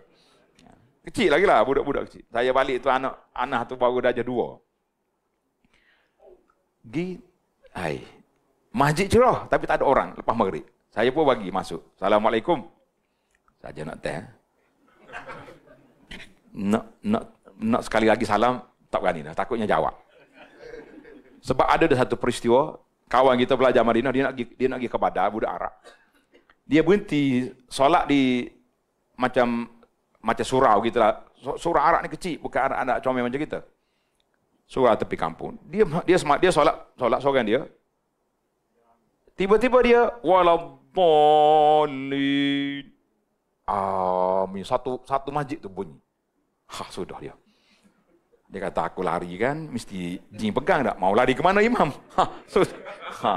Kecil lagi lah, budak-budak kecil. Saya balik tu anak, anak tu baru dah jadi dua. Gitu Hai. Masjid cerah tapi tak ada orang lepas maghrib. Saya pun bagi masuk. Assalamualaikum. Saja nak teh. Nak nak nak sekali lagi salam tak berani dah takutnya jawab. Sebab ada satu peristiwa kawan kita belajar Madinah dia nak pergi, dia nak pergi ke Badar budak Arab. Dia berhenti solat di macam macam surau gitulah. Surau Arab ni kecil bukan anak-anak comel macam kita surah tepi kampung. Dia dia semak, dia solat solat seorang dia. Tiba-tiba dia walabolin. Amin. Satu satu masjid tu bunyi. Ha sudah dia. Dia kata aku lari kan mesti jin pegang tak? Mau lari ke mana imam? Ha. Sudah. ha.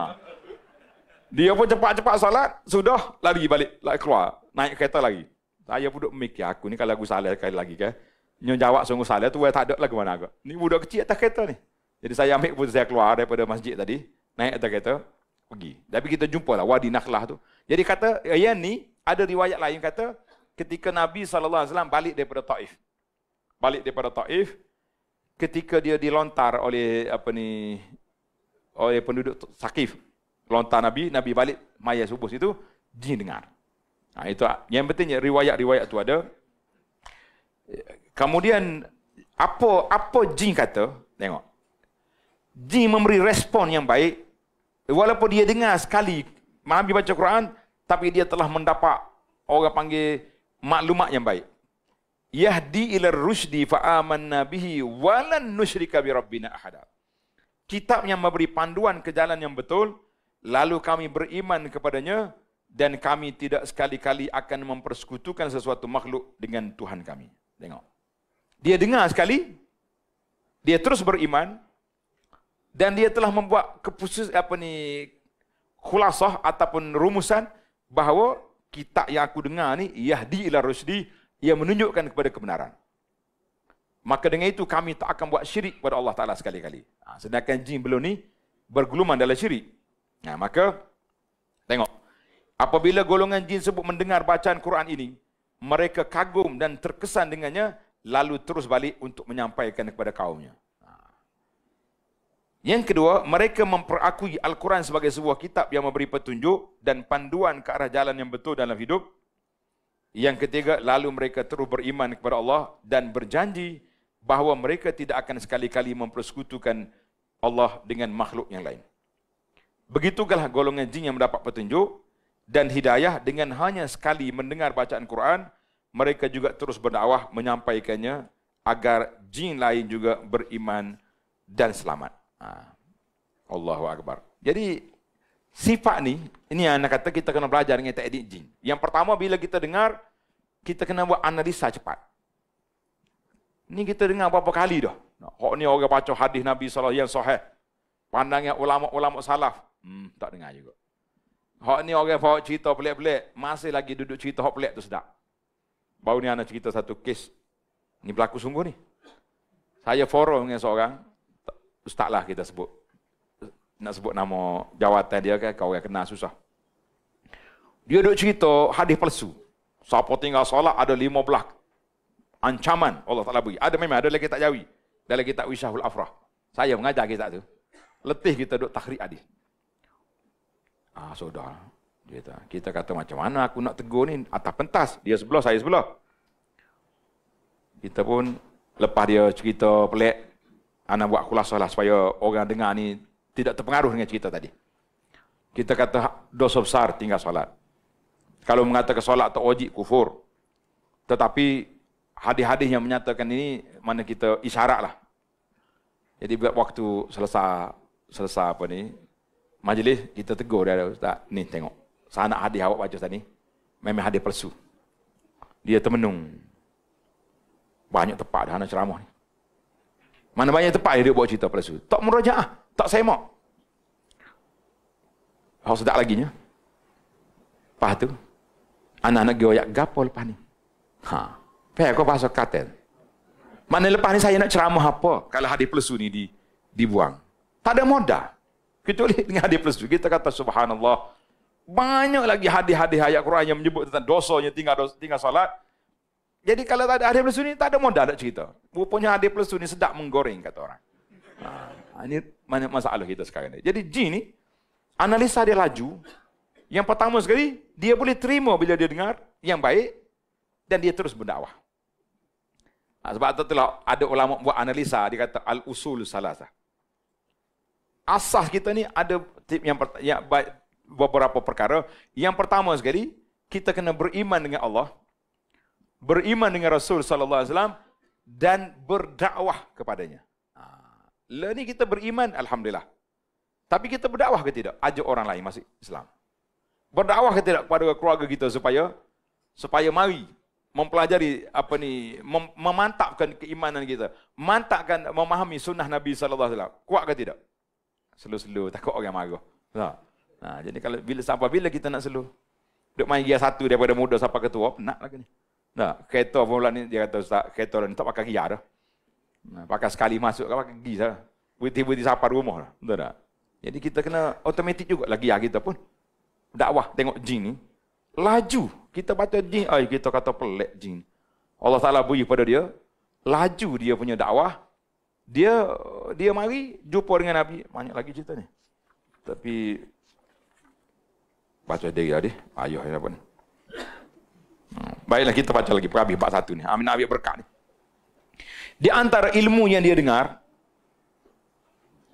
Dia pun cepat-cepat solat sudah lari balik, lari keluar, naik kereta lagi. Saya pun duduk mikir, aku ni kalau aku salah sekali lagi kan, Nyo jawab sungguh salah tu, saya tak ada lah ke mana aku. Ni budak kecil atas kereta ni. Jadi saya ambil pun saya keluar daripada masjid tadi. Naik atas kereta, pergi. Tapi kita jumpa lah wadi naklah tu. Jadi kata, eh, yang ni ada riwayat lain kata, ketika Nabi SAW balik daripada Taif. Balik daripada Taif, ketika dia dilontar oleh apa ni oleh penduduk Sakif. Lontar Nabi, Nabi balik mayat subuh situ, jin dengar. Nah, ha, itu yang pentingnya riwayat-riwayat tu ada. Kemudian apa apa jin kata? Tengok. Jin memberi respon yang baik. Walaupun dia dengar sekali Nabi baca Quran, tapi dia telah mendapat orang panggil maklumat yang baik. Yahdi ila rusydi fa amanna bihi wa lan nusyrika bi rabbina ahada. Kitab yang memberi panduan ke jalan yang betul, lalu kami beriman kepadanya dan kami tidak sekali-kali akan mempersekutukan sesuatu makhluk dengan Tuhan kami. Tengok. Dia dengar sekali, dia terus beriman dan dia telah membuat keputus apa ni khulasah ataupun rumusan bahawa kitab yang aku dengar ni yahdi ila rusdi ia menunjukkan kepada kebenaran. Maka dengan itu kami tak akan buat syirik kepada Allah Taala sekali-kali. Ha, sedangkan jin belum ni bergulungan dalam syirik. Nah, ha, maka tengok apabila golongan jin sebut mendengar bacaan Quran ini, mereka kagum dan terkesan dengannya lalu terus balik untuk menyampaikan kepada kaumnya. Ha. Yang kedua, mereka memperakui Al-Quran sebagai sebuah kitab yang memberi petunjuk dan panduan ke arah jalan yang betul dalam hidup. Yang ketiga, lalu mereka terus beriman kepada Allah dan berjanji bahawa mereka tidak akan sekali-kali mempersekutukan Allah dengan makhluk yang lain. Begitulah golongan jin yang mendapat petunjuk dan hidayah dengan hanya sekali mendengar bacaan Quran, mereka juga terus berdakwah menyampaikannya agar jin lain juga beriman dan selamat. Ha. Allahu Akbar. Jadi sifat ni, ini yang anak kata kita kena belajar dengan teknik jin. Yang pertama bila kita dengar, kita kena buat analisa cepat. Ini kita dengar berapa kali dah. Hak ni orang baca hadis Nabi SAW yang sahih. Pandangnya ulama-ulama salaf. Hmm, tak dengar juga. Hak ni orang bawa cerita pelik-pelik. Masih lagi duduk cerita hak pelik tu sedap. Baru ni anak cerita satu kes. Ni berlaku sungguh ni. Saya forum dengan seorang. Ustaz lah kita sebut. Nak sebut nama jawatan dia ke. Kan, kau yang kenal susah. Dia duk cerita hadis palsu. Siapa tinggal solat ada lima belak. Ancaman Allah Ta'ala beri. Ada memang ada lagi tak jawi. Ada lagi tak wisahul afrah. Saya mengajar kita tu. Letih kita duk takhrik hadis. Ah, sudah. Kita, kita kata macam mana aku nak tegur ni atas pentas. Dia sebelah, saya sebelah. Kita pun lepas dia cerita pelik, anak buat kulasa lah supaya orang dengar ni tidak terpengaruh dengan cerita tadi. Kita kata ha, dosa besar tinggal solat. Kalau mengatakan solat atau wajib kufur. Tetapi hadis-hadis yang menyatakan ini mana kita isyarat lah. Jadi buat waktu selesai selesai apa ni majlis kita tegur dia ada ustaz ni tengok saya nak hadiah awak baca tadi. Memang hadiah palsu. Dia termenung. Banyak tempat dah anak ceramah ni. Mana banyak tempat dia buat cerita palsu. Tak merajaah, tak semak. Hal sedap lagi nya. Lepas tu, anak-anak geoyak gapo lepas ni. Ha. Pak kau pasal katen. Mana lepas ni saya nak ceramah apa kalau hadis palsu ni di dibuang. Tak ada modal. Kita boleh dengan hadis palsu. Kita kata subhanallah, banyak lagi hadis-hadis ayat Quran yang menyebut tentang dosanya tinggal tinggal salat. Jadi kalau tak ada hadis plus sunni, tak ada modal nak cerita. Rupanya hadis plus sunni sedap menggoreng, kata orang. Ha, ini banyak masalah kita sekarang ni. Jadi jin ni, analisa dia laju. Yang pertama sekali, dia boleh terima bila dia dengar yang baik dan dia terus berdakwah. Ha, sebab tu telah ada ulama buat analisa, dia kata al-usul salasah. Asas kita ni ada tip yang, yang beberapa perkara. Yang pertama sekali, kita kena beriman dengan Allah, beriman dengan Rasul sallallahu alaihi wasallam dan berdakwah kepadanya. Ha. ni kita beriman alhamdulillah. Tapi kita berdakwah ke tidak? Ajak orang lain masuk Islam. Berdakwah ke tidak kepada keluarga kita supaya supaya mari mempelajari apa ni mem- memantapkan keimanan kita, mantapkan memahami sunnah Nabi sallallahu alaihi wasallam. Kuat ke tidak? Selalu-selalu takut orang marah. Ha. Ha, jadi kalau bila sampai bila kita nak seluruh? Duk main gear satu daripada muda sampai ketua, penat lagi ni. Nah, ha, kereta formula ni dia kata ustaz, kereta ni tak pakai gear dah. Nah, ha, pakai sekali masuk kan pakai gear buat Buti-buti sampai rumah dah. Betul tak? Jadi kita kena automatik juga lagi ya kita pun. Dakwah tengok jin ni laju. Kita baca jin, ai kita kata pelik jin. Allah Taala bunyi pada dia, laju dia punya dakwah. Dia dia mari jumpa dengan Nabi, banyak lagi cerita ni. Tapi baca diri tadi, lah, ayuh ya pun. Baiklah kita baca lagi perabi bab satu ni. Amin Nabi berkat ni. Di antara ilmu yang dia dengar,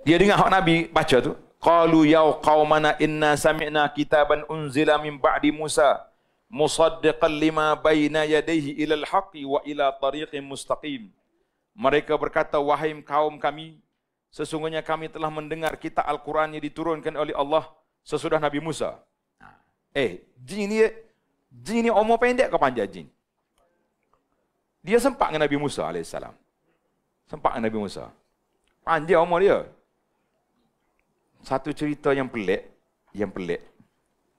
dia dengar hak Nabi baca tu, qalu ya qaumana inna sami'na kitaban unzila min ba'di Musa musaddiqan lima baina yadayhi ila haqqi wa ila tariqin mustaqim. Mereka berkata, wahai kaum kami, sesungguhnya kami telah mendengar kitab Al-Quran yang diturunkan oleh Allah sesudah Nabi Musa. Eh, jin ni jin ni umur pendek ke panjang jin? Dia sempat dengan Nabi Musa AS. Sempat dengan Nabi Musa. Panjang umur dia. Satu cerita yang pelik. Yang pelik.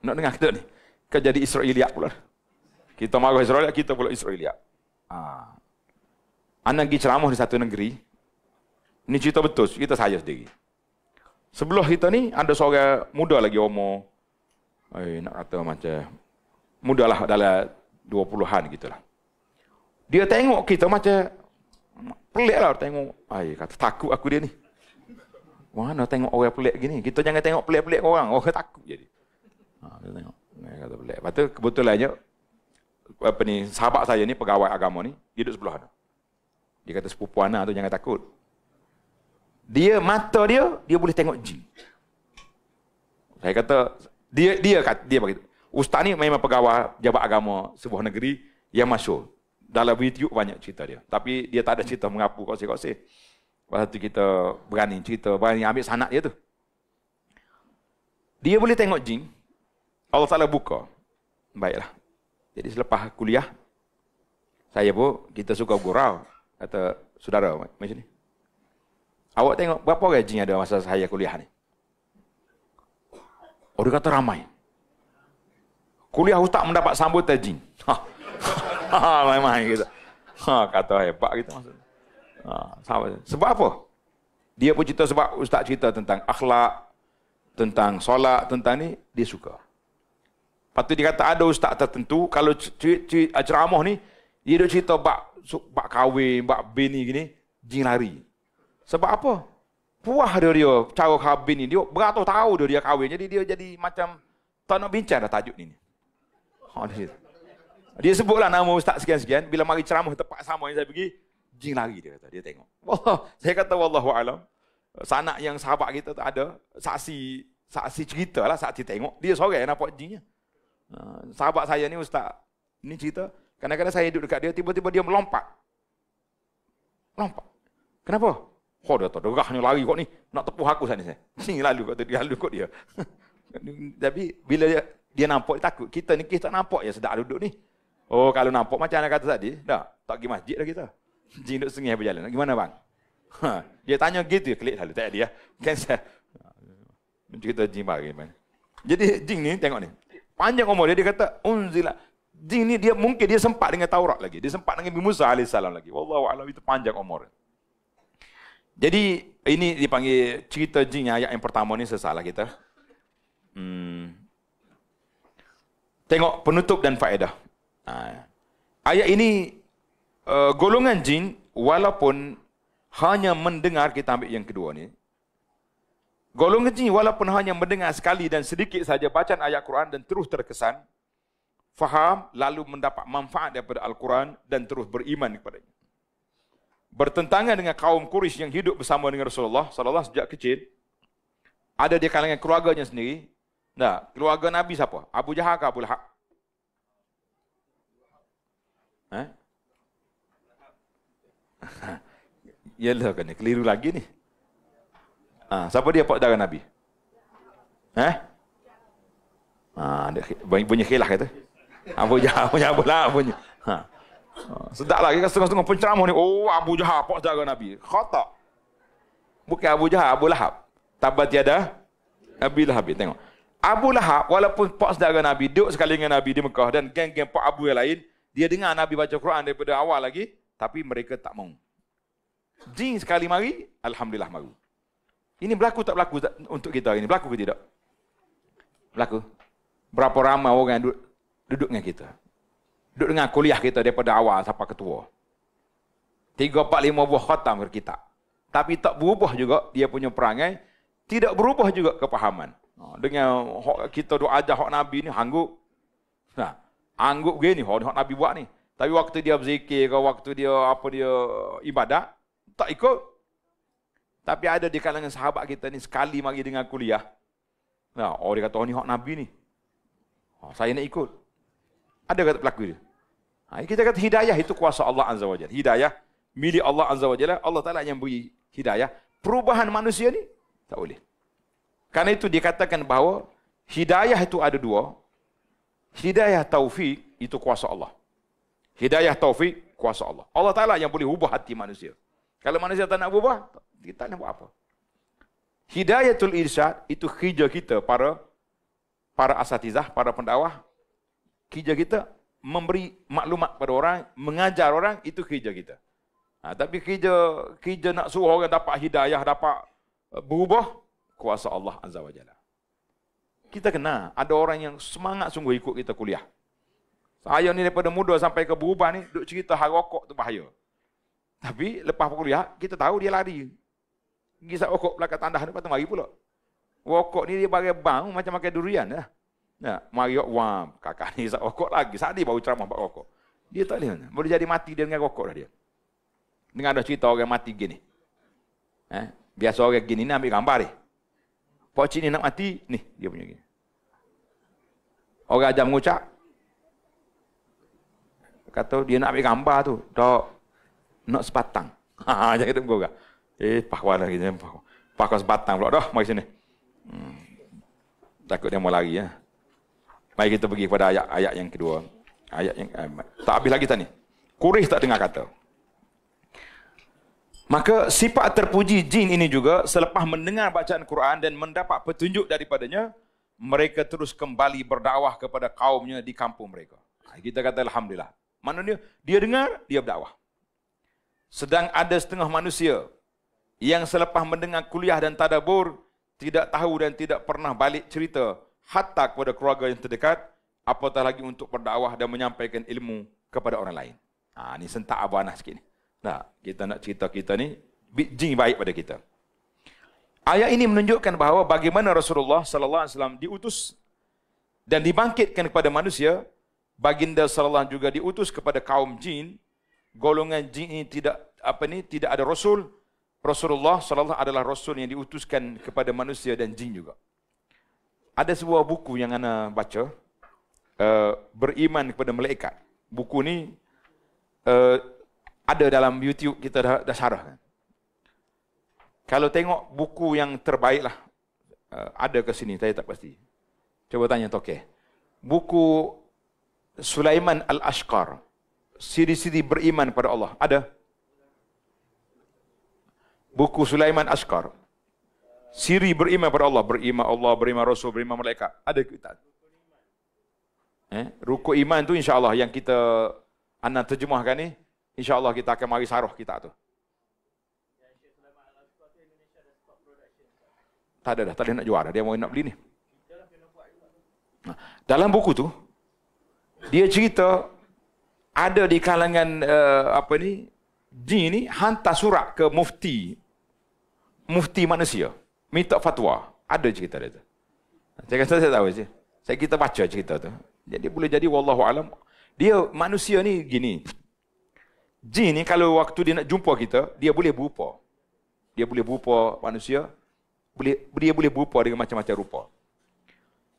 Nak dengar kita ni? Kau jadi Israeliak pula. Kita marah Israeliak, kita pula Israeliak. Ha. Anak pergi ceramah di satu negeri. Ini cerita betul. Kita saya sendiri. Sebelum kita ni, ada seorang muda lagi umur Ay, eh, nak kata macam mudahlah dalam dua puluhan gitulah. Dia tengok kita macam peliklah tengok. Ay, kata takut aku dia ni. Mana tengok orang pelik gini? Kita jangan tengok pelik-pelik orang. Orang takut jadi. Ha, dia tengok. Dia kata pelik. Lepas tu kebetulannya, apa ni, sahabat saya ni, pegawai agama ni, dia duduk sebelah tu. Dia kata sepupu anak tu jangan takut. Dia, mata dia, dia boleh tengok jin. Saya kata, dia dia kata dia begitu. Ustaz ni memang pegawai jabat agama sebuah negeri yang masuk Dalam video banyak cerita dia. Tapi dia tak ada cerita mengapu kau sih kau sih. Waktu tu kita berani cerita, berani ambil sanak dia tu. Dia boleh tengok jin. Allah Taala buka. Baiklah. Jadi selepas kuliah saya pun kita suka gurau kata saudara macam ni. Awak tengok berapa orang jin ada masa saya kuliah ni? Orang kata ramai. Kuliah ustaz mendapat sambut jin. Ha. ha ramai kita. Ha kata hebat kita maksudnya. Ha sahabat. sebab apa? Dia pun cerita sebab ustaz cerita tentang akhlak, tentang solat, tentang ni dia suka. Lepas tu dia kata ada ustaz tertentu kalau cerita ah, ceramah ni dia dia cerita bab bab kahwin, bab bini gini, jin lari. Sebab apa? puah dia dia cara kahwin ni dia beratus tahu dia dia kahwin jadi dia jadi macam tak nak bincang dah tajuk ni ha, dia, dia sebutlah nama ustaz sekian-sekian bila mari ceramah tempat sama yang saya pergi jin lari dia kata dia tengok Wah, saya kata wallahu alam sanak yang sahabat kita tu ada saksi saksi cerita lah saksi tengok dia sorang yang nampak jinnya ha, sahabat saya ni ustaz ni cerita kadang-kadang saya duduk dekat dia tiba-tiba dia melompat melompat kenapa Oh dia tergah ni lari kot ni. Nak tepuh aku sana ni. Sini lalu kot dia. Lalu kot dia. Tapi bila dia, dia nampak dia takut. Kita ni kita tak nampak ya sedap duduk ni. Oh kalau nampak macam anak kata tadi. Dah. Tak pergi masjid dah kita. Jin duduk sengih berjalan. Nak gimana bang? Ha, dia tanya gitu. Klik lalu. Tak ada ya. kan, dia. Cancel. Cerita jin bagi. Jadi jin ni tengok ni. Panjang umur dia. Dia kata unzilah. Jin ni dia mungkin dia sempat dengan Taurat lagi. Dia sempat dengan Musa AS lagi. Wallahu'alam itu panjang umurnya. Jadi ini dipanggil cerita jinnya ayat yang pertama ni sesalah kita. Hmm. Tengok penutup dan faedah. Ha. Ayat ini uh, golongan jin walaupun hanya mendengar kita ambil yang kedua ni. Golongan jin walaupun hanya mendengar sekali dan sedikit saja bacaan ayat Quran dan terus terkesan faham lalu mendapat manfaat daripada Al-Quran dan terus beriman kepadanya bertentangan dengan kaum Quraisy yang hidup bersama dengan Rasulullah sallallahu sejak kecil ada di kalangan keluarganya sendiri nah keluarga Nabi siapa Abu Jahal ke Abu Lahab eh? ya lah kan keliru lagi ni ha, siapa dia pak darah Nabi eh ha, ada ha, bunyi khilaf kata Abu Jahal punya Abu Lahab punya ha. Ah, sedap lah, kita setengah-setengah penceramah ni. Oh, Abu Jahal, pak saudara Nabi. Khotak. Bukan Abu Jahal, Abu Lahab. Tabat tiada, Nabi Lahab. Tengok. Abu Lahab, walaupun pak saudara Nabi, duduk sekali dengan Nabi di Mekah dan geng-geng pak Abu yang lain, dia dengar Nabi baca Quran daripada awal lagi, tapi mereka tak mau. Jing sekali mari, Alhamdulillah mari. Ini berlaku tak berlaku tak, untuk kita hari ini? Berlaku ke tidak? Berlaku. Berapa ramai orang yang duduk, duduk dengan kita? duduk dengan kuliah kita daripada awal sampai ketua. Tiga, empat, lima buah khatam ke kita. Tapi tak berubah juga dia punya perangai. Tidak berubah juga kepahaman. Ha, dengan kita duk ajar hak Nabi ni hangguk. Nah, ha, hangguk begini hak Nabi buat ni. Tapi waktu dia berzikir ke waktu dia apa dia ibadat, tak ikut. Tapi ada di kalangan sahabat kita ni sekali mari dengan kuliah. Nah, ha, orang oh, dia kata, oh ni hak Nabi ni. Oh, saya nak ikut. Ada kata pelaku dia. Ha, kita kata hidayah itu kuasa Allah Azza wa Jalla. Hidayah milik Allah Azza wa Jalla. Allah Ta'ala yang beri hidayah. Perubahan manusia ni tak boleh. Karena itu dikatakan bahawa hidayah itu ada dua. Hidayah taufik itu kuasa Allah. Hidayah taufik kuasa Allah. Allah Ta'ala yang boleh ubah hati manusia. Kalau manusia tak nak ubah, kita nak buat apa? Hidayah Hidayatul irsyad itu kerja kita para para asatizah, para pendakwah. Kerja kita memberi maklumat kepada orang, mengajar orang, itu kerja kita. Ha, tapi kerja, kerja nak suruh orang dapat hidayah, dapat eh, berubah, kuasa Allah Azza wa Jalla. Kita kena ada orang yang semangat sungguh ikut kita kuliah. Saya ni daripada muda sampai ke berubah ni, duk cerita harokok tu bahaya. Tapi lepas kuliah, kita tahu dia lari. Gisak rokok belakang tandas ni, lepas tu mari pula. Rokok ni dia bagai bang macam pakai durian lah. Ya. Ya, mari wam, kakak ni isap rokok lagi. Sadi baru ceramah bab rokok. Dia tak boleh. Boleh jadi mati dia dengan rokok dah dia. Dengar ada cerita orang mati gini. Eh, biasa orang gini ni ambil gambar ni. Pak cik ni nak mati, ni dia punya gini. Orang ajar mengucap. Kata dia nak ambil gambar tu. Tak, nak sepatang. Ha, jangan eh, lah kita bergurau. Eh, pahwal lagi. Pahwal sepatang pula dah, mari sini. Hmm. Takut dia mau lari. Ya. Mari kita pergi kepada ayat ayat yang kedua. Ayat yang eh, tak habis lagi tadi. Kurih tak dengar kata. Maka sifat terpuji jin ini juga selepas mendengar bacaan Quran dan mendapat petunjuk daripadanya, mereka terus kembali berdakwah kepada kaumnya di kampung mereka. Ha, kita kata alhamdulillah. Maknanya dia dengar, dia berdakwah. Sedang ada setengah manusia yang selepas mendengar kuliah dan tadabur tidak tahu dan tidak pernah balik cerita hatta kepada keluarga yang terdekat, apatah lagi untuk berdakwah dan menyampaikan ilmu kepada orang lain. Ha, ini sentak abanah sikit ni. Nah, kita nak cerita kita ni, biji baik pada kita. Ayat ini menunjukkan bahawa bagaimana Rasulullah sallallahu alaihi wasallam diutus dan dibangkitkan kepada manusia, baginda sallallahu juga diutus kepada kaum jin. Golongan jin ini tidak apa ni, tidak ada rasul. Rasulullah sallallahu Alaihi Wasallam adalah rasul yang diutuskan kepada manusia dan jin juga ada sebuah buku yang ana baca uh, beriman kepada malaikat. Buku ni uh, ada dalam YouTube kita dah, dah syarah. Kan. Kalau tengok buku yang terbaik lah uh, ada ke sini saya tak pasti. Cuba tanya Toke. Buku Sulaiman al Ashkar, Siri-siri beriman pada Allah ada? Buku Sulaiman Ashkar siri beriman kepada Allah, beriman Allah, beriman Rasul, beriman malaikat. Ada kita. Eh, rukuk iman tu insya-Allah yang kita anak terjemahkan ni, insya-Allah kita akan mari saruh kita tu. Tak ada dah, tak ada nak jual dah. Dia mau nak beli ni. dalam buku tu, dia cerita ada di kalangan uh, apa ni, jin ni hantar surat ke mufti mufti manusia minta fatwa. Ada cerita dia tu. Saya kata saya tahu je. Saya kita baca cerita tu. Jadi boleh jadi wallahu alam. Dia manusia ni gini. Jin ni kalau waktu dia nak jumpa kita, dia boleh berupa. Dia boleh berupa manusia. Boleh dia boleh berupa dengan macam-macam rupa.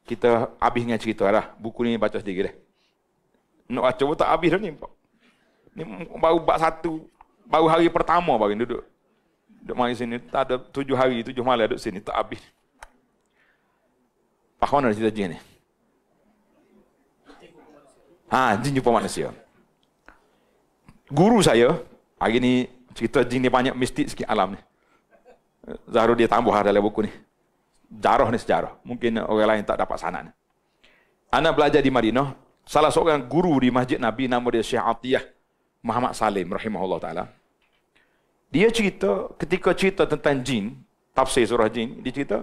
Kita habis dengan cerita lah. Buku ni baca sedikit dah. Nak baca pun tak habis dah ni. Ni baru bab satu. Baru hari pertama baru duduk. Duduk mari sini, tak ada tujuh hari, tujuh malam duduk sini, tak habis. Pak mana cerita jin ni? Ha, jin jumpa manusia. Guru saya, hari ni cerita jin ni banyak mistik sikit alam ni. Zahru dia tambah lah dalam buku ni. Jarah ni sejarah. Mungkin orang lain tak dapat sana ni. Anak belajar di Madinah, salah seorang guru di Masjid Nabi nama dia Syekh Atiyah Muhammad Salim rahimahullah ta'ala. Dia cerita ketika cerita tentang jin, tafsir surah jin, dia cerita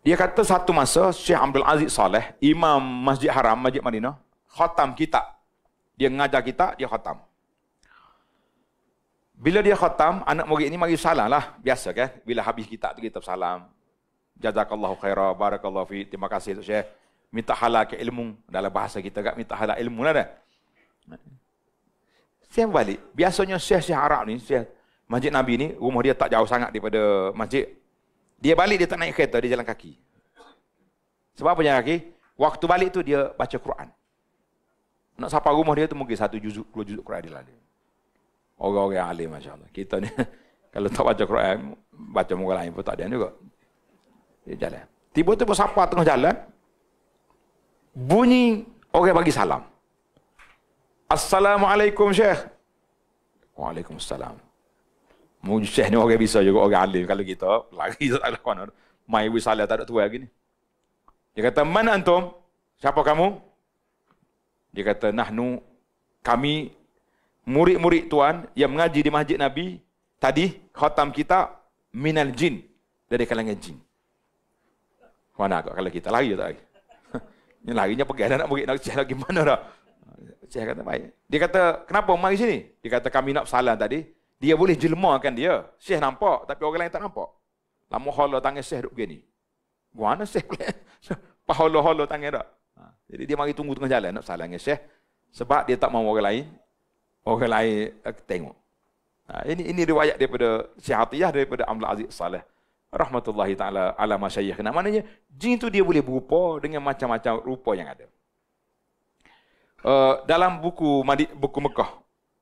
dia kata satu masa Syekh Abdul Aziz Saleh, Imam Masjid Haram, Masjid Madinah, khatam kita. Dia ngajar kita, dia khatam. Bila dia khatam, anak murid ini mari salam lah. Biasa kan? Bila habis kita tu kita salam. Jazakallahu khairah, barakallahu fi, terima kasih tu Syekh. Minta halal ke ilmu. Dalam bahasa kita kan, minta halal ilmu lah dah. Kan. Saya balik. Biasanya Syekh-Syekh Arab ni, Syekh Masjid Nabi ni, rumah dia tak jauh sangat daripada masjid. Dia balik, dia tak naik kereta, dia jalan kaki. Sebab apa jalan kaki? Waktu balik tu dia baca Quran. Nak sapa rumah dia tu mungkin satu juzuk, dua juzuk Quran dia lalu. Orang-orang yang alim, Masya Allah. Kita ni, kalau tak baca Quran, baca muka lain pun tak ada juga. Dia jalan. Tiba-tiba sapa tengah jalan, bunyi orang bagi salam. Assalamualaikum Syekh. Waalaikumsalam. Mungkin Syekh ni orang bisa juga orang alim kalau kita lagi tak ada kono. Mai wisalah tak ada tua lagi ni. Dia kata, "Man antum? Siapa kamu?" Dia kata, "Nahnu kami murid-murid tuan yang mengaji di masjid Nabi tadi khatam kita minal jin dari kalangan jin." Mana kalau kita lari tak lari? Ini larinya pergi anak anak murid nak cakap gimana dah? Syekh kata baik. Dia kata, kenapa mari sini? Dia kata, kami nak salam tadi. Dia boleh jelmakan dia. Syekh nampak, tapi orang lain tak nampak. Lama hala tangan Syekh duduk begini. Guana Syekh boleh. Pahala-hala tangan tak. Ha. Jadi dia mari tunggu tengah jalan nak salam dengan Syekh. Sebab dia tak mahu orang lain. Orang lain uh, tengok. Ha. ini ini riwayat daripada Syekh Atiyah, daripada Amla Aziz Saleh. Rahmatullahi ta'ala ala masyayikh. Nah, maknanya, jin tu dia boleh berupa dengan macam-macam rupa yang ada. Eh, dalam buku Madi, buku Mekah,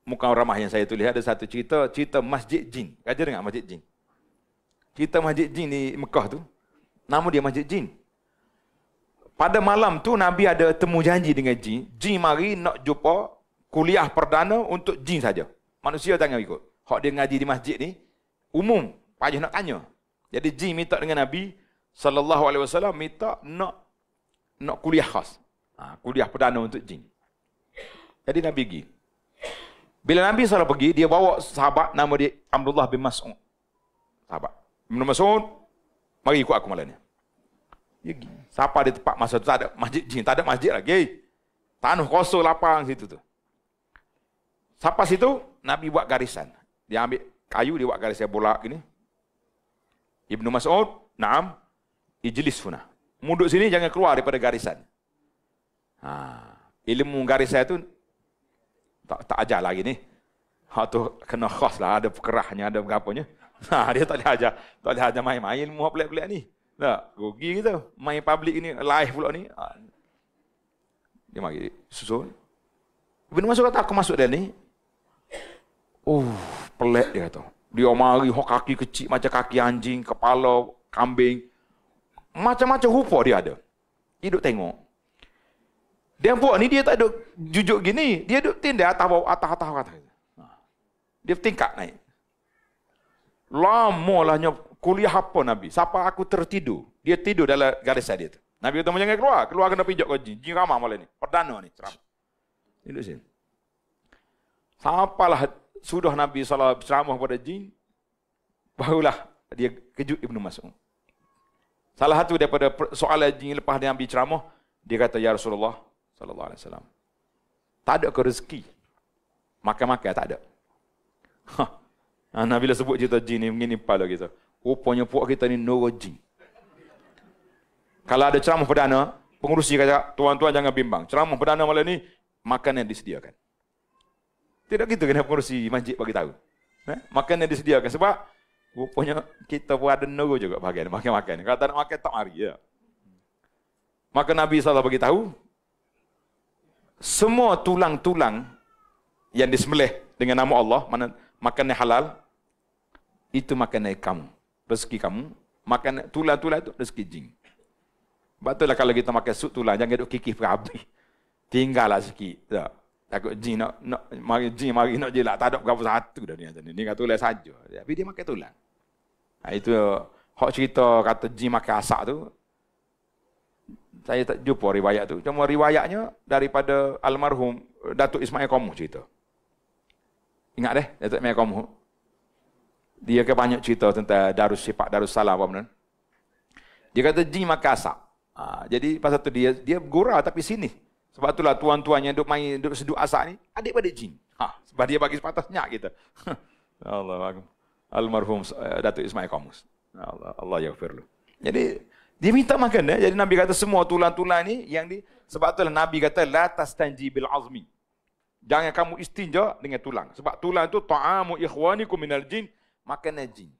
muka ramah yang saya tulis ada satu cerita, cerita Masjid Jin. Kajar dengar Masjid Jin. Cerita Masjid Jin di Mekah tu. Nama dia Masjid Jin. Pada malam tu Nabi ada temu janji dengan Jin. Jin mari nak jumpa kuliah perdana untuk Jin saja. Manusia tak nak ikut. Hak dia ngaji di masjid ni umum, payah nak tanya. Jadi Jin minta dengan Nabi sallallahu alaihi wasallam minta nak nak kuliah khas. Ha, kuliah perdana untuk Jin. Jadi Nabi pergi. Bila Nabi SAW pergi, dia bawa sahabat nama dia Abdullah bin Mas'ud. Sahabat. Ibn Mas'ud, mari ikut aku malam ni. Dia pergi. Sapa di tempat masa tu tak ada masjid jin, tak ada masjid lagi. Tanah kosong lapang situ tu. Sapa situ, Nabi buat garisan. Dia ambil kayu, dia buat garisan bola gini. Ibn Mas'ud, na'am, ijlis funah. Munduk sini, jangan keluar daripada garisan. Ha. Ilmu garisan itu tak, tak ajar lagi ni. Ha tu kena khas lah, ada kerahnya, ada berapanya. Ha, dia tak dia ajar. Tak dia ajar main-main muha pelik-pelik ni. Tak, rugi kita. Main public ni, live pula ni. Ha. Dia mari susun. Ibn Masud kata, aku masuk dia ni. Uh, pelik dia tu. Dia mari, hok kaki kecil macam kaki anjing, kepala, kambing. Macam-macam rupa dia ada. Hidup tengok. Dia buat ni dia tak duduk jujuk gini. Dia duduk tindak atas bawah atas atas atas. Ha. Dia tingkat naik. Lama lah kuliah apa Nabi. Siapa aku tertidur. Dia tidur dalam garis dia tu. Nabi kata jangan keluar. Keluar kena pijak kau jin. ramah malam ni. Perdana ni. Ceram. Duduk sini. Sampalah sudah Nabi SAW ceramah pada jin. Barulah dia kejut Ibnu Mas'ud. Salah satu daripada soalan jin lepas dia ambil ceramah. Dia kata, Ya Rasulullah, sallallahu alaihi wasallam. Tak ada ke rezeki? Makan-makan tak ada. Ha. ha Nabi bila sebut cerita jin ni begini pala kita. Rupanya puak kita ni no jin. Kalau ada ceramah perdana, pengurusi kata, tuan-tuan jangan bimbang. Ceramah perdana malam ni, makan yang disediakan. Tidak kita kena pengurusi masjid bagi tahu. Eh? Makan yang disediakan. Sebab rupanya kita pun ada nur juga bahagian makan-makan. Kalau tak nak makan, tak mari. Ya. Maka Nabi bagi tahu semua tulang-tulang yang disembelih dengan nama Allah, mana makannya halal, itu makannya kamu. Rezeki kamu, makan tulang-tulang itu rezeki jin. Sebab itulah kalau kita makan sup tulang, jangan duduk kikih berapi. Tinggallah sikit. Tak? Takut jin nak, nak mari jin mari nak jelak, tak ada berapa satu dah ni. Ini kata tulang saja. Tapi dia makan tulang. Nah, ha, itu, hak cerita kata jin makan asak tu, saya tak jumpa riwayat tu. Cuma riwayatnya daripada almarhum eh, Datuk Ismail Komu cerita. Ingat deh Datuk Ismail Komu. Dia ke banyak cerita tentang Darus Sifat Darussalam apa benar. Dia kata jin Makassar. Ha, jadi pasal tu dia dia gurau tapi sini. Sebab itulah tuan-tuan yang duk main duk seduk asak ni adik pada jin. Ha, sebab dia bagi sepatah senyap kita. Allah Almarhum eh, Datuk Ismail Komus. Allah Allah yaghfirlu. Jadi dia minta makan eh? Jadi Nabi kata semua tulang-tulang ni yang di sebab itulah Nabi kata la tastanji bil azmi. Jangan kamu istinja dengan tulang. Sebab tulang tu ta'amu ikhwanikum minal jin, makan jin.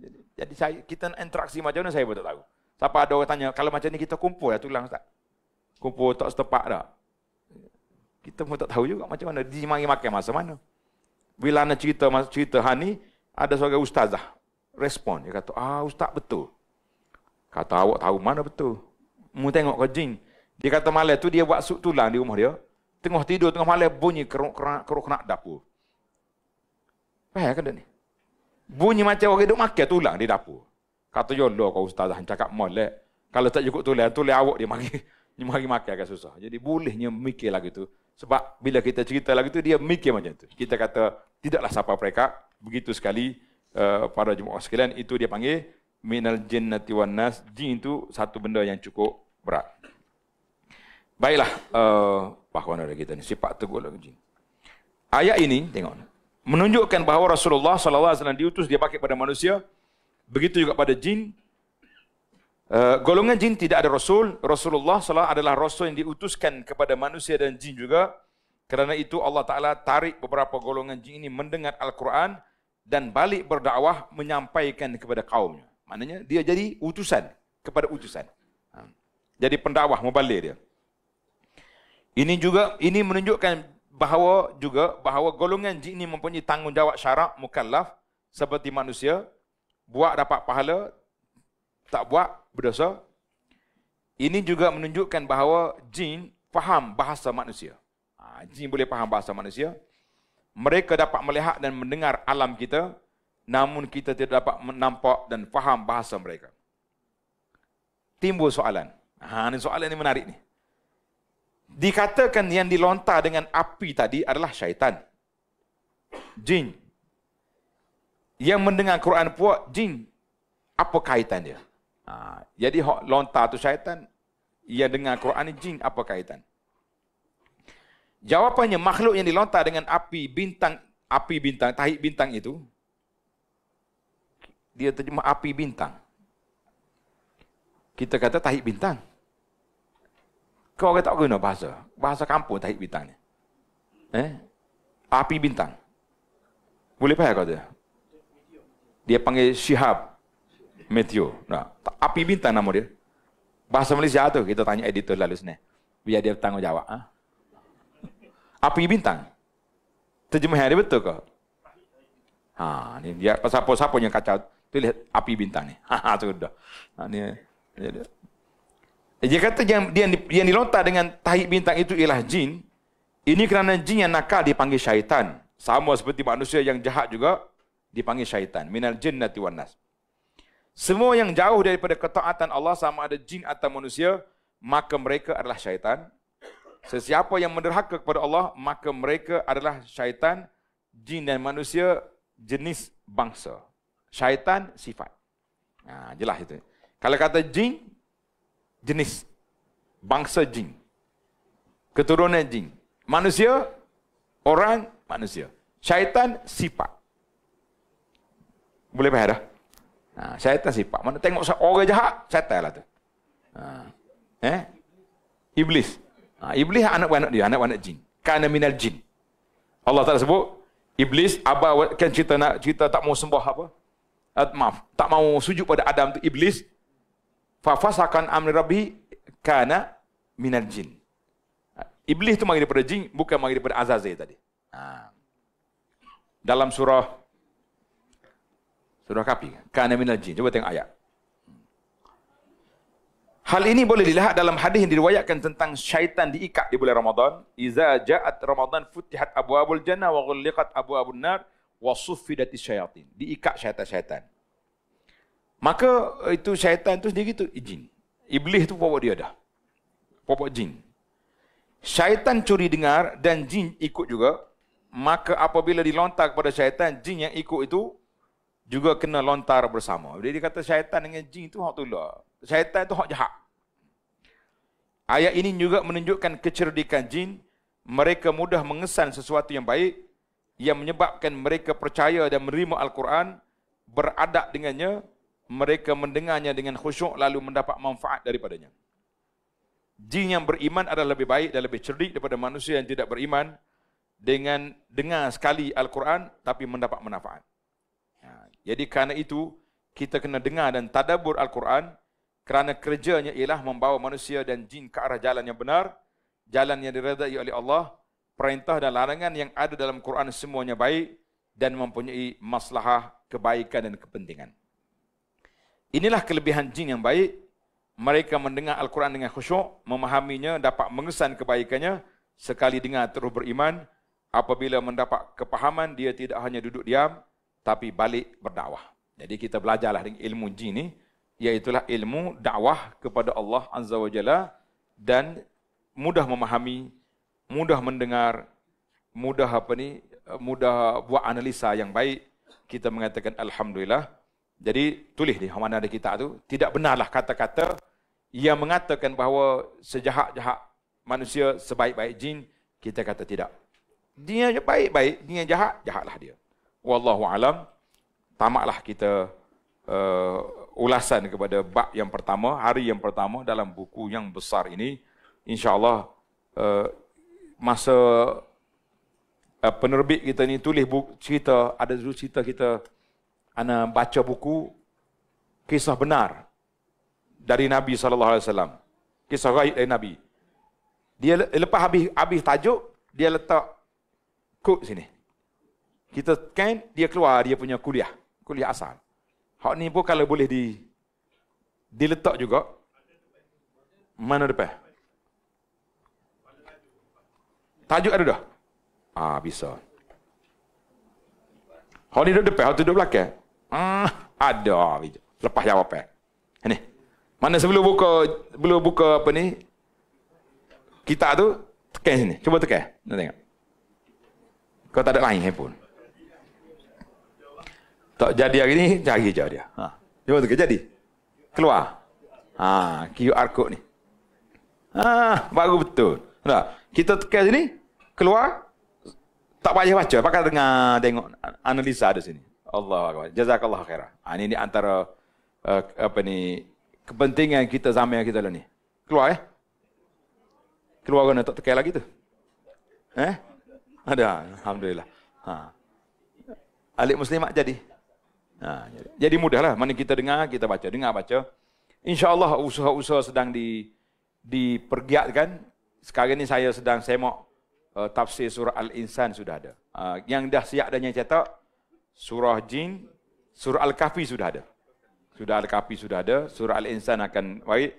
Jadi, jadi saya, kita interaksi macam mana saya pun tak tahu. Siapa ada orang tanya, kalau macam ni kita kumpul lah tulang tak? Kumpul tak setepak tak? Kita pun tak tahu juga macam mana. Dia mari makan masa mana. Bila nak cerita, cerita Hani, ada seorang ustazah. Respon. Dia kata, ah ustaz betul. Kata awak tahu mana betul. Mu tengok ke jin. Dia kata malam tu dia buat sup tulang di rumah dia. Tengah tidur, tengah malam bunyi keruk-keruk nak dapur. Faham kan ni? Bunyi macam orang duduk makan tulang di dapur. Kata ya Allah kau ustazah cakap malam. Kalau tak cukup tulang, tulang awak dia mari. Dia mari makan agak susah. Jadi bolehnya mikir lagi tu. Sebab bila kita cerita lagi tu, dia mikir macam tu. Kita kata, tidaklah siapa mereka. Begitu sekali uh, pada jemaah sekalian, itu dia panggil minal jinnati wan nas jin itu satu benda yang cukup berat baiklah eh uh, ada kita ni sifat teguhlah jin ayat ini tengok menunjukkan bahawa Rasulullah sallallahu alaihi wasallam diutus dia pakai pada manusia begitu juga pada jin uh, golongan jin tidak ada rasul Rasulullah saw adalah rasul yang diutuskan kepada manusia dan jin juga kerana itu Allah taala tarik beberapa golongan jin ini mendengar al-Quran dan balik berdakwah menyampaikan kepada kaumnya Maknanya dia jadi utusan kepada utusan. Ha. Jadi pendakwah mubalir dia. Ini juga ini menunjukkan bahawa juga bahawa golongan jin ini mempunyai tanggungjawab syarak mukallaf seperti manusia buat dapat pahala tak buat berdosa. Ini juga menunjukkan bahawa jin faham bahasa manusia. Ha, jin boleh faham bahasa manusia. Mereka dapat melihat dan mendengar alam kita, namun kita tidak dapat menampak dan faham bahasa mereka. Timbul soalan. Ha, ini soalan ini menarik ni. Dikatakan yang dilontar dengan api tadi adalah syaitan. Jin. Yang mendengar Quran puak, jin. Apa kaitan dia? Ha, jadi hok lontar tu syaitan. Yang dengar Quran ini jin, apa kaitan? Jawapannya makhluk yang dilontar dengan api bintang api bintang tahi bintang itu dia terjemah api bintang. Kita kata tahi bintang. Kau kata tak guna bahasa. Bahasa kampung tahi bintang ni. Eh? Api bintang. Boleh payah kau dia? Dia panggil Syihab. Meteor. Nah, api bintang nama dia. Bahasa Malaysia tu kita tanya editor lalu sini. Biar dia tanggungjawab. Ha? Ah. Api bintang. Terjemah dia betul ke? Ha, ni dia pasal apa siapa yang kacau Tu lihat api bintang ni. Ha ha sudah. Ha ni. Eh, dia kata yang dia yang dilontar dengan tahi bintang itu ialah jin. Ini kerana jin yang nakal dipanggil syaitan. Sama seperti manusia yang jahat juga dipanggil syaitan. Minal jinnati wan nas. Semua yang jauh daripada ketaatan Allah sama ada jin atau manusia, maka mereka adalah syaitan. Sesiapa yang menderhaka kepada Allah, maka mereka adalah syaitan, jin dan manusia jenis bangsa syaitan sifat. Ha, jelas itu. Kalau kata jin, jenis. Bangsa jin. Keturunan jin. Manusia, orang manusia. Syaitan, sifat. Boleh faham dah? Ha, syaitan, sifat. Mana tengok orang jahat, syaitan lah tu. Ha. Eh? Iblis. Ha, iblis anak-anak dia, anak-anak jin. Kana minal jin. Allah Ta'ala sebut, Iblis, apa kan cerita nak cerita tak mau sembah apa? maaf, tak mau sujud pada Adam itu iblis. Fafasakan amri rabbi kana minal jin. Ha, iblis itu mengira daripada jin, bukan mengira daripada Azazel tadi. Ha. Dalam surah surah kapi, kana minal jin. Cuba tengok ayat. Hal ini boleh dilihat dalam hadis yang diriwayatkan tentang syaitan diikat di bulan Ramadan. Iza ja'at Ramadan futihat abu abul jannah wa gulliqat abu abul nar wasufidati syaitan diikat syaitan-syaitan maka eh, itu syaitan tu sendiri tu jin iblis tu bawa dia dah bawa jin syaitan curi dengar dan jin ikut juga maka apabila dilontar kepada syaitan jin yang ikut itu juga kena lontar bersama jadi dia kata syaitan dengan jin itu hak tulah syaitan itu hak jahat ayat ini juga menunjukkan kecerdikan jin mereka mudah mengesan sesuatu yang baik yang menyebabkan mereka percaya dan menerima Al-Quran, beradab dengannya, mereka mendengarnya dengan khusyuk lalu mendapat manfaat daripadanya. Jin yang beriman adalah lebih baik dan lebih cerdik daripada manusia yang tidak beriman dengan dengar sekali Al-Quran tapi mendapat manfaat. Ha, jadi kerana itu, kita kena dengar dan tadabur Al-Quran kerana kerjanya ialah membawa manusia dan jin ke arah jalan yang benar, jalan yang diredai oleh Allah, perintah dan larangan yang ada dalam Quran semuanya baik dan mempunyai maslahah, kebaikan dan kepentingan. Inilah kelebihan jin yang baik. Mereka mendengar Al-Quran dengan khusyuk, memahaminya, dapat mengesan kebaikannya. Sekali dengar terus beriman. Apabila mendapat kepahaman, dia tidak hanya duduk diam, tapi balik berdakwah. Jadi kita belajarlah dengan ilmu jin ini, iaitulah ilmu dakwah kepada Allah Azza wa Jalla dan mudah memahami mudah mendengar, mudah apa ni, eh, mudah buat analisa yang baik, kita mengatakan Alhamdulillah. Jadi tulis di mana ada kita tu, tidak benarlah kata-kata yang mengatakan bahawa sejahat-jahat manusia sebaik-baik jin, kita kata tidak. Dia baik-baik, dia jahat, jahatlah dia. Wallahu alam. Tamaklah kita uh, ulasan kepada bab yang pertama, hari yang pertama dalam buku yang besar ini. Insya-Allah uh, eh, masa uh, penerbit kita ni tulis buku cerita, ada dulu cerita kita ana baca buku kisah benar dari Nabi sallallahu alaihi wasallam. Kisah gaib dari Nabi. Dia lepas habis habis tajuk, dia letak kod sini. Kita scan, dia keluar dia punya kuliah, kuliah asal. Hak ni pun kalau boleh di diletak juga mana depan? Tajuk ada dah. Ah, bisa. Kau ni duduk depan, kau duduk belakang. Ah, ada. Ah, Lepas jawab eh. Ini. Mana sebelum buka, belum buka apa ni? Kitab tu, tekan sini. Cuba tekan. Nak tengok. Kau tak ada lain pun. Tak jadi hari ni, cari je dia. Ha. Cuba tekan, jadi. Keluar. Ah, ha, QR code ni. Ah, ha, baru betul. Nampak? kita tekan sini, keluar, tak payah baca, pakai tengah tengok analisa ada sini. Allah Akbar. Jazakallah khairah. Ah, ini di antara uh, apa ni kepentingan kita zaman yang kita dalam ni. Keluar eh. Keluar guna tak tekan lagi tu. Eh? Ada. Alhamdulillah. Ha. Alik muslimat jadi. Ha, jadi. jadi mudahlah. Mana kita dengar, kita baca. Dengar, baca. InsyaAllah usaha-usaha sedang di, dipergiatkan sekarang ni saya sedang semak uh, eh, tafsir surah Al-Insan sudah ada. Uh, yang dah siap dan yang cetak, surah Jin, surah Al-Kahfi sudah ada. Surah Al-Kahfi sudah ada, surah Al-Insan akan baik.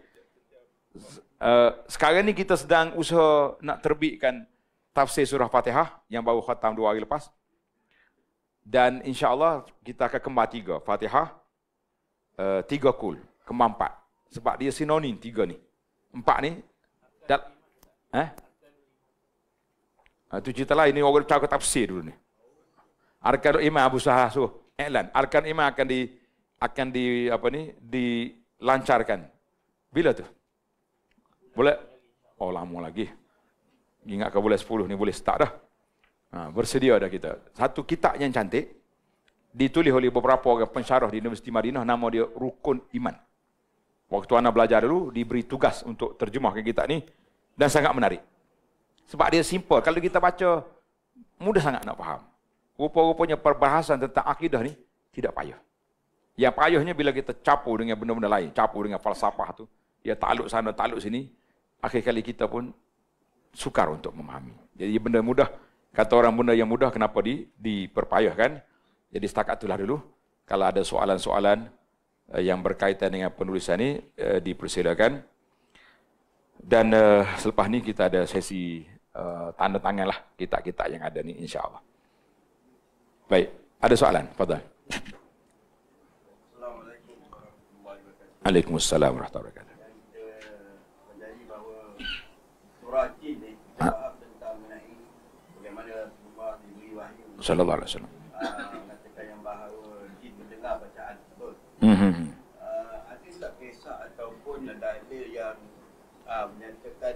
Uh, sekarang ni kita sedang usaha nak terbitkan tafsir surah Fatihah yang baru khatam dua hari lepas. Dan insyaAllah kita akan kembali tiga. Fatihah, uh, tiga kul, kembali empat. Sebab dia sinonim tiga ni. Empat ni Eh? Ha? Itu ha, cerita lain, ini orang cakap tafsir dulu ni. Arkanul Iman Abu Sahar suruh iklan. Arkanul Iman akan di akan di apa ni dilancarkan. Bila tu? Boleh? Oh lama lagi. Ingat ke boleh sepuluh ni boleh start dah. Ha, bersedia dah kita. Satu kitab yang cantik ditulis oleh beberapa orang pensyarah di Universiti Madinah nama dia Rukun Iman. Waktu anak belajar dulu diberi tugas untuk terjemahkan kitab ni dan sangat menarik. Sebab dia simple. Kalau kita baca, mudah sangat nak faham. Rupa-rupanya perbahasan tentang akidah ni tidak payah. Yang payahnya bila kita capu dengan benda-benda lain, capu dengan falsafah tu, ya takluk sana, takluk sini, akhir kali kita pun sukar untuk memahami. Jadi benda mudah, kata orang benda yang mudah kenapa di diperpayahkan? Jadi setakat itulah dulu. Kalau ada soalan-soalan eh, yang berkaitan dengan penulisan ini, eh, dipersilakan. dipersilakan dan uh, selepas ni kita ada sesi uh, tanda tangan lah kita-kita yang ada ni insya Allah. Baik, ada soalan? Fadal. Assalamualaikum warahmatullahi wabarakatuh. Waalaikumsalam warahmatullahi wabarakatuh. Yang kita eh, menjadi bahawa surah jin ni kita ha. tentang mengenai bagaimana Allah diberi wahyu. Sallallahu alaihi wasallam. Katakan ah, yang bahawa jin mendengar bacaan tersebut. Mm -hmm. hmm, hmm. Ah, ada tak kisah ataupun dalil yang ha, menyatakan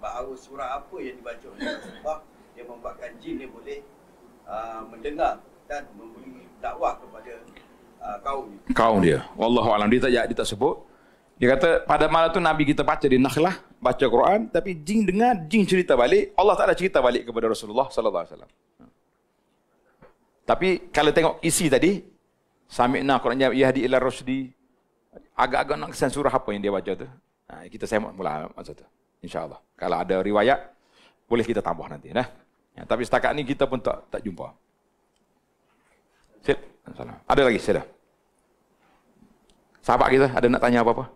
bahawa surah apa yang dibaca oleh Rasulullah dia membuatkan jin dia boleh uh, mendengar dan memberi dakwah kepada uh, kaum dia. Kaum dia. Wallahu alam dia tak dia tak sebut. Dia kata pada malam tu Nabi kita baca di Nakhlah, baca Quran tapi jin dengar, jin cerita balik, Allah Taala cerita balik kepada Rasulullah sallallahu alaihi wasallam. Tapi kalau tengok isi tadi, sami'na Quran yahdi ila rusdi. Agak-agak nak kesan surah apa yang dia baca tu? Nah, ha, kita semak macam tu, insya Allah. Kalau ada riwayat, boleh kita tambah nanti. Nah. Ya, tapi setakat ni kita pun tak tak jumpa. Sip. Ada lagi? Sila. Sahabat kita, ada nak tanya apa-apa?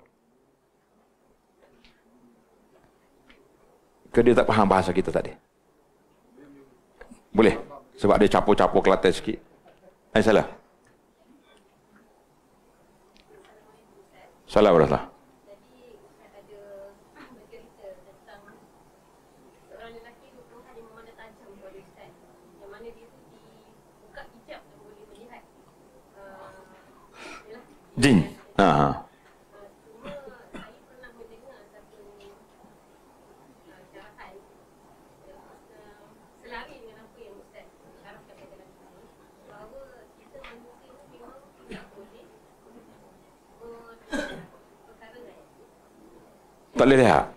Kau dia tak faham bahasa kita tadi? Boleh? Sebab dia capur-capur kelatan sikit. Eh, salah. Salah, berasalah. Jin. Ha. uh Tak boleh lihat?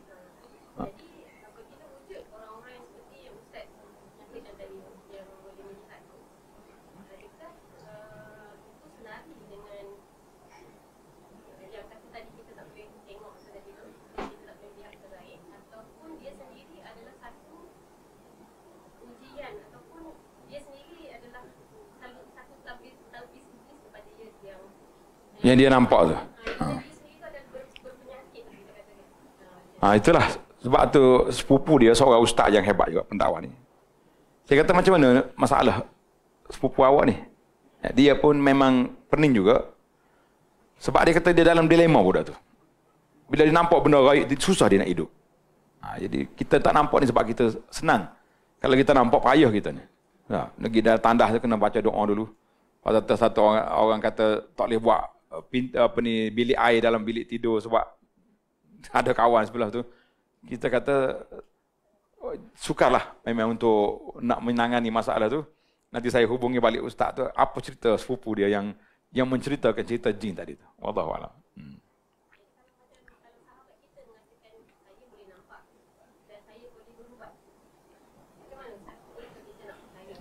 yang dia nampak tu. Ha. ha. itulah sebab tu sepupu dia seorang ustaz yang hebat juga pentawa ni. Saya kata macam mana masalah sepupu awak ni? Ya, dia pun memang pening juga. Sebab dia kata dia dalam dilema budak tu. Bila dia nampak benda raib, susah dia nak hidup. Ha, jadi kita tak nampak ni sebab kita senang. Kalau kita nampak payah kita ni. Ha, negeri dah tandas tu kena baca doa dulu. Pasal satu orang, orang kata tak boleh buat Eh, pintu eh, apa ni bilik air dalam bilik tidur sebab ada kawan sebelah tu kita kata oh, sukarlah memang untuk nak menangani masalah tu nanti saya hubungi balik ustaz tu apa cerita sepupu dia yang yang menceritakan cerita jin tadi tu wallahu alam hmm.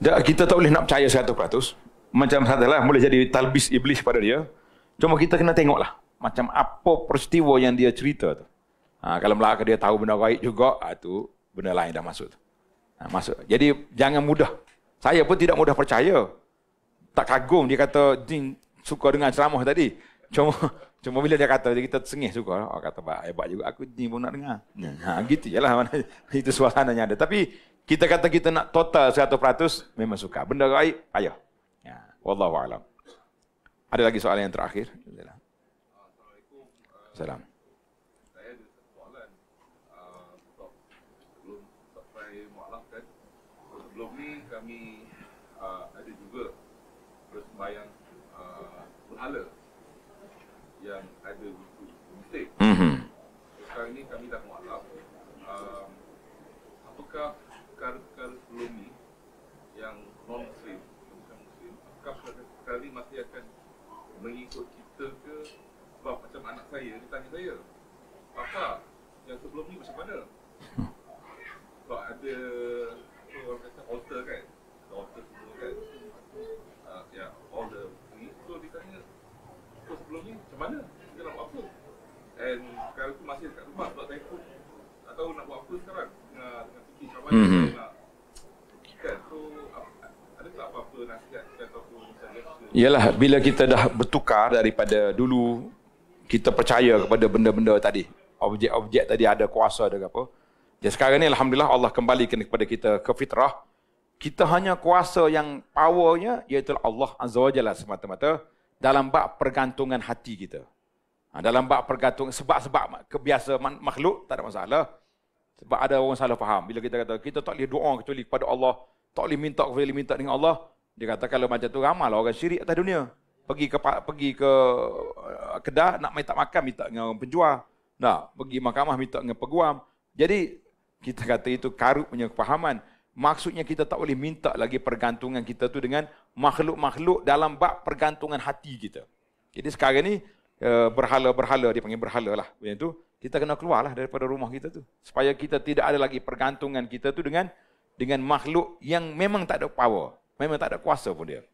Kita tak boleh nak percaya 100%. Macam satu lah, boleh jadi talbis iblis pada dia. Cuma kita kena tengoklah macam apa peristiwa yang dia cerita tu. Ha, kalau Melaka dia tahu benda baik juga, ha, tu benda lain dah masuk tu. Ha, masuk. Jadi jangan mudah. Saya pun tidak mudah percaya. Tak kagum dia kata Jin suka dengan ceramah tadi. Cuma cuma bila dia kata kita tersengih suka. Oh kata baik, hebat juga aku Jin pun nak dengar. Ya. Ha, gitu je lah. Itu suasana yang ada. Tapi kita kata kita nak total 100% memang suka. Benda baik, ayah. Ya. Wallahu'alam. Ada lagi soalan yang terakhir. Assalamualaikum. Salam. Ah, kan, kami ah, ada juga persembahyang uh, ah, berhala yang ada wudhu mhm. Sekarang ini kami dah mu'alaf. apakah perkara-perkara sebelum ini yang non-muslim, bukan muslim, apakah perkara-perkara masih akan mengikut kita ke sebab macam anak saya dia tanya saya Papa yang sebelum ni macam mana sebab ada apa orang kata altar kan ada altar semua kan uh, ya yeah, all the ni so dia tanya so sebelum ni macam mana dia nak buat apa and sekarang tu masih dekat rumah sebab saya pun tak tahu nak buat apa sekarang dengan, dengan fikir macam mana mm-hmm. ialah bila kita dah bertukar daripada dulu kita percaya kepada benda-benda tadi objek-objek tadi ada kuasa ada apa dan sekarang ni alhamdulillah Allah kembali kepada kita ke fitrah kita hanya kuasa yang powernya iaitu Allah azza wajalla semata-mata dalam bak pergantungan hati kita ha, dalam bak pergantungan sebab-sebab kebiasaan makhluk tak ada masalah sebab ada orang salah faham bila kita kata kita tak boleh doa kecuali kepada Allah tak boleh minta kecuali minta dengan Allah dia kata kalau macam tu ramalah orang syirik atas dunia. Pergi ke pergi ke uh, Kedah nak minta makan minta dengan orang penjual. Nah pergi mahkamah minta dengan peguam. Jadi kita kata itu karut punya kefahaman. Maksudnya kita tak boleh minta lagi pergantungan kita tu dengan makhluk-makhluk dalam bab pergantungan hati kita. Jadi sekarang ni uh, berhala-berhala dia panggil berhala lah macam tu. Kita kena keluarlah daripada rumah kita tu supaya kita tidak ada lagi pergantungan kita tu dengan dengan makhluk yang memang tak ada power. Memang tak ada kuasa pun dia.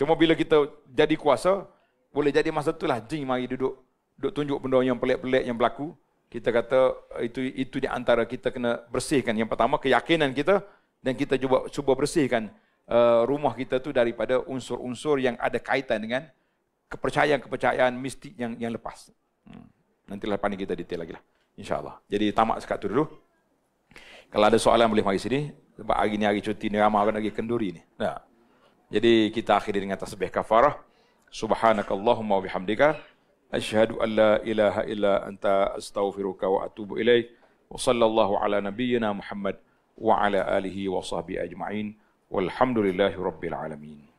Cuma bila kita jadi kuasa, boleh jadi masa itulah jin mari duduk duduk tunjuk benda yang pelik-pelik yang berlaku. Kita kata eh, itu itu di antara kita kena bersihkan yang pertama keyakinan kita dan kita cuba cuba bersihkan uh, rumah kita tu daripada unsur-unsur yang ada kaitan dengan kepercayaan-kepercayaan mistik yang yang lepas. Hmm. Nantilah pandai kita detail lagi lah. InsyaAllah. Jadi tamat sekat tu dulu. Kalau ada soalan boleh mari sini. Sebab hari ni hari cuti ni ramai orang lagi kenduri ni. Nah. Jadi kita akhiri dengan tasbih kafarah. Subhanakallahumma wabihamdika. Ashadu an la ilaha illa anta astaghfiruka wa atubu ilaih. Wa sallallahu ala nabiyyina Muhammad wa ala alihi wa sahbihi ajma'in. Walhamdulillahi alamin.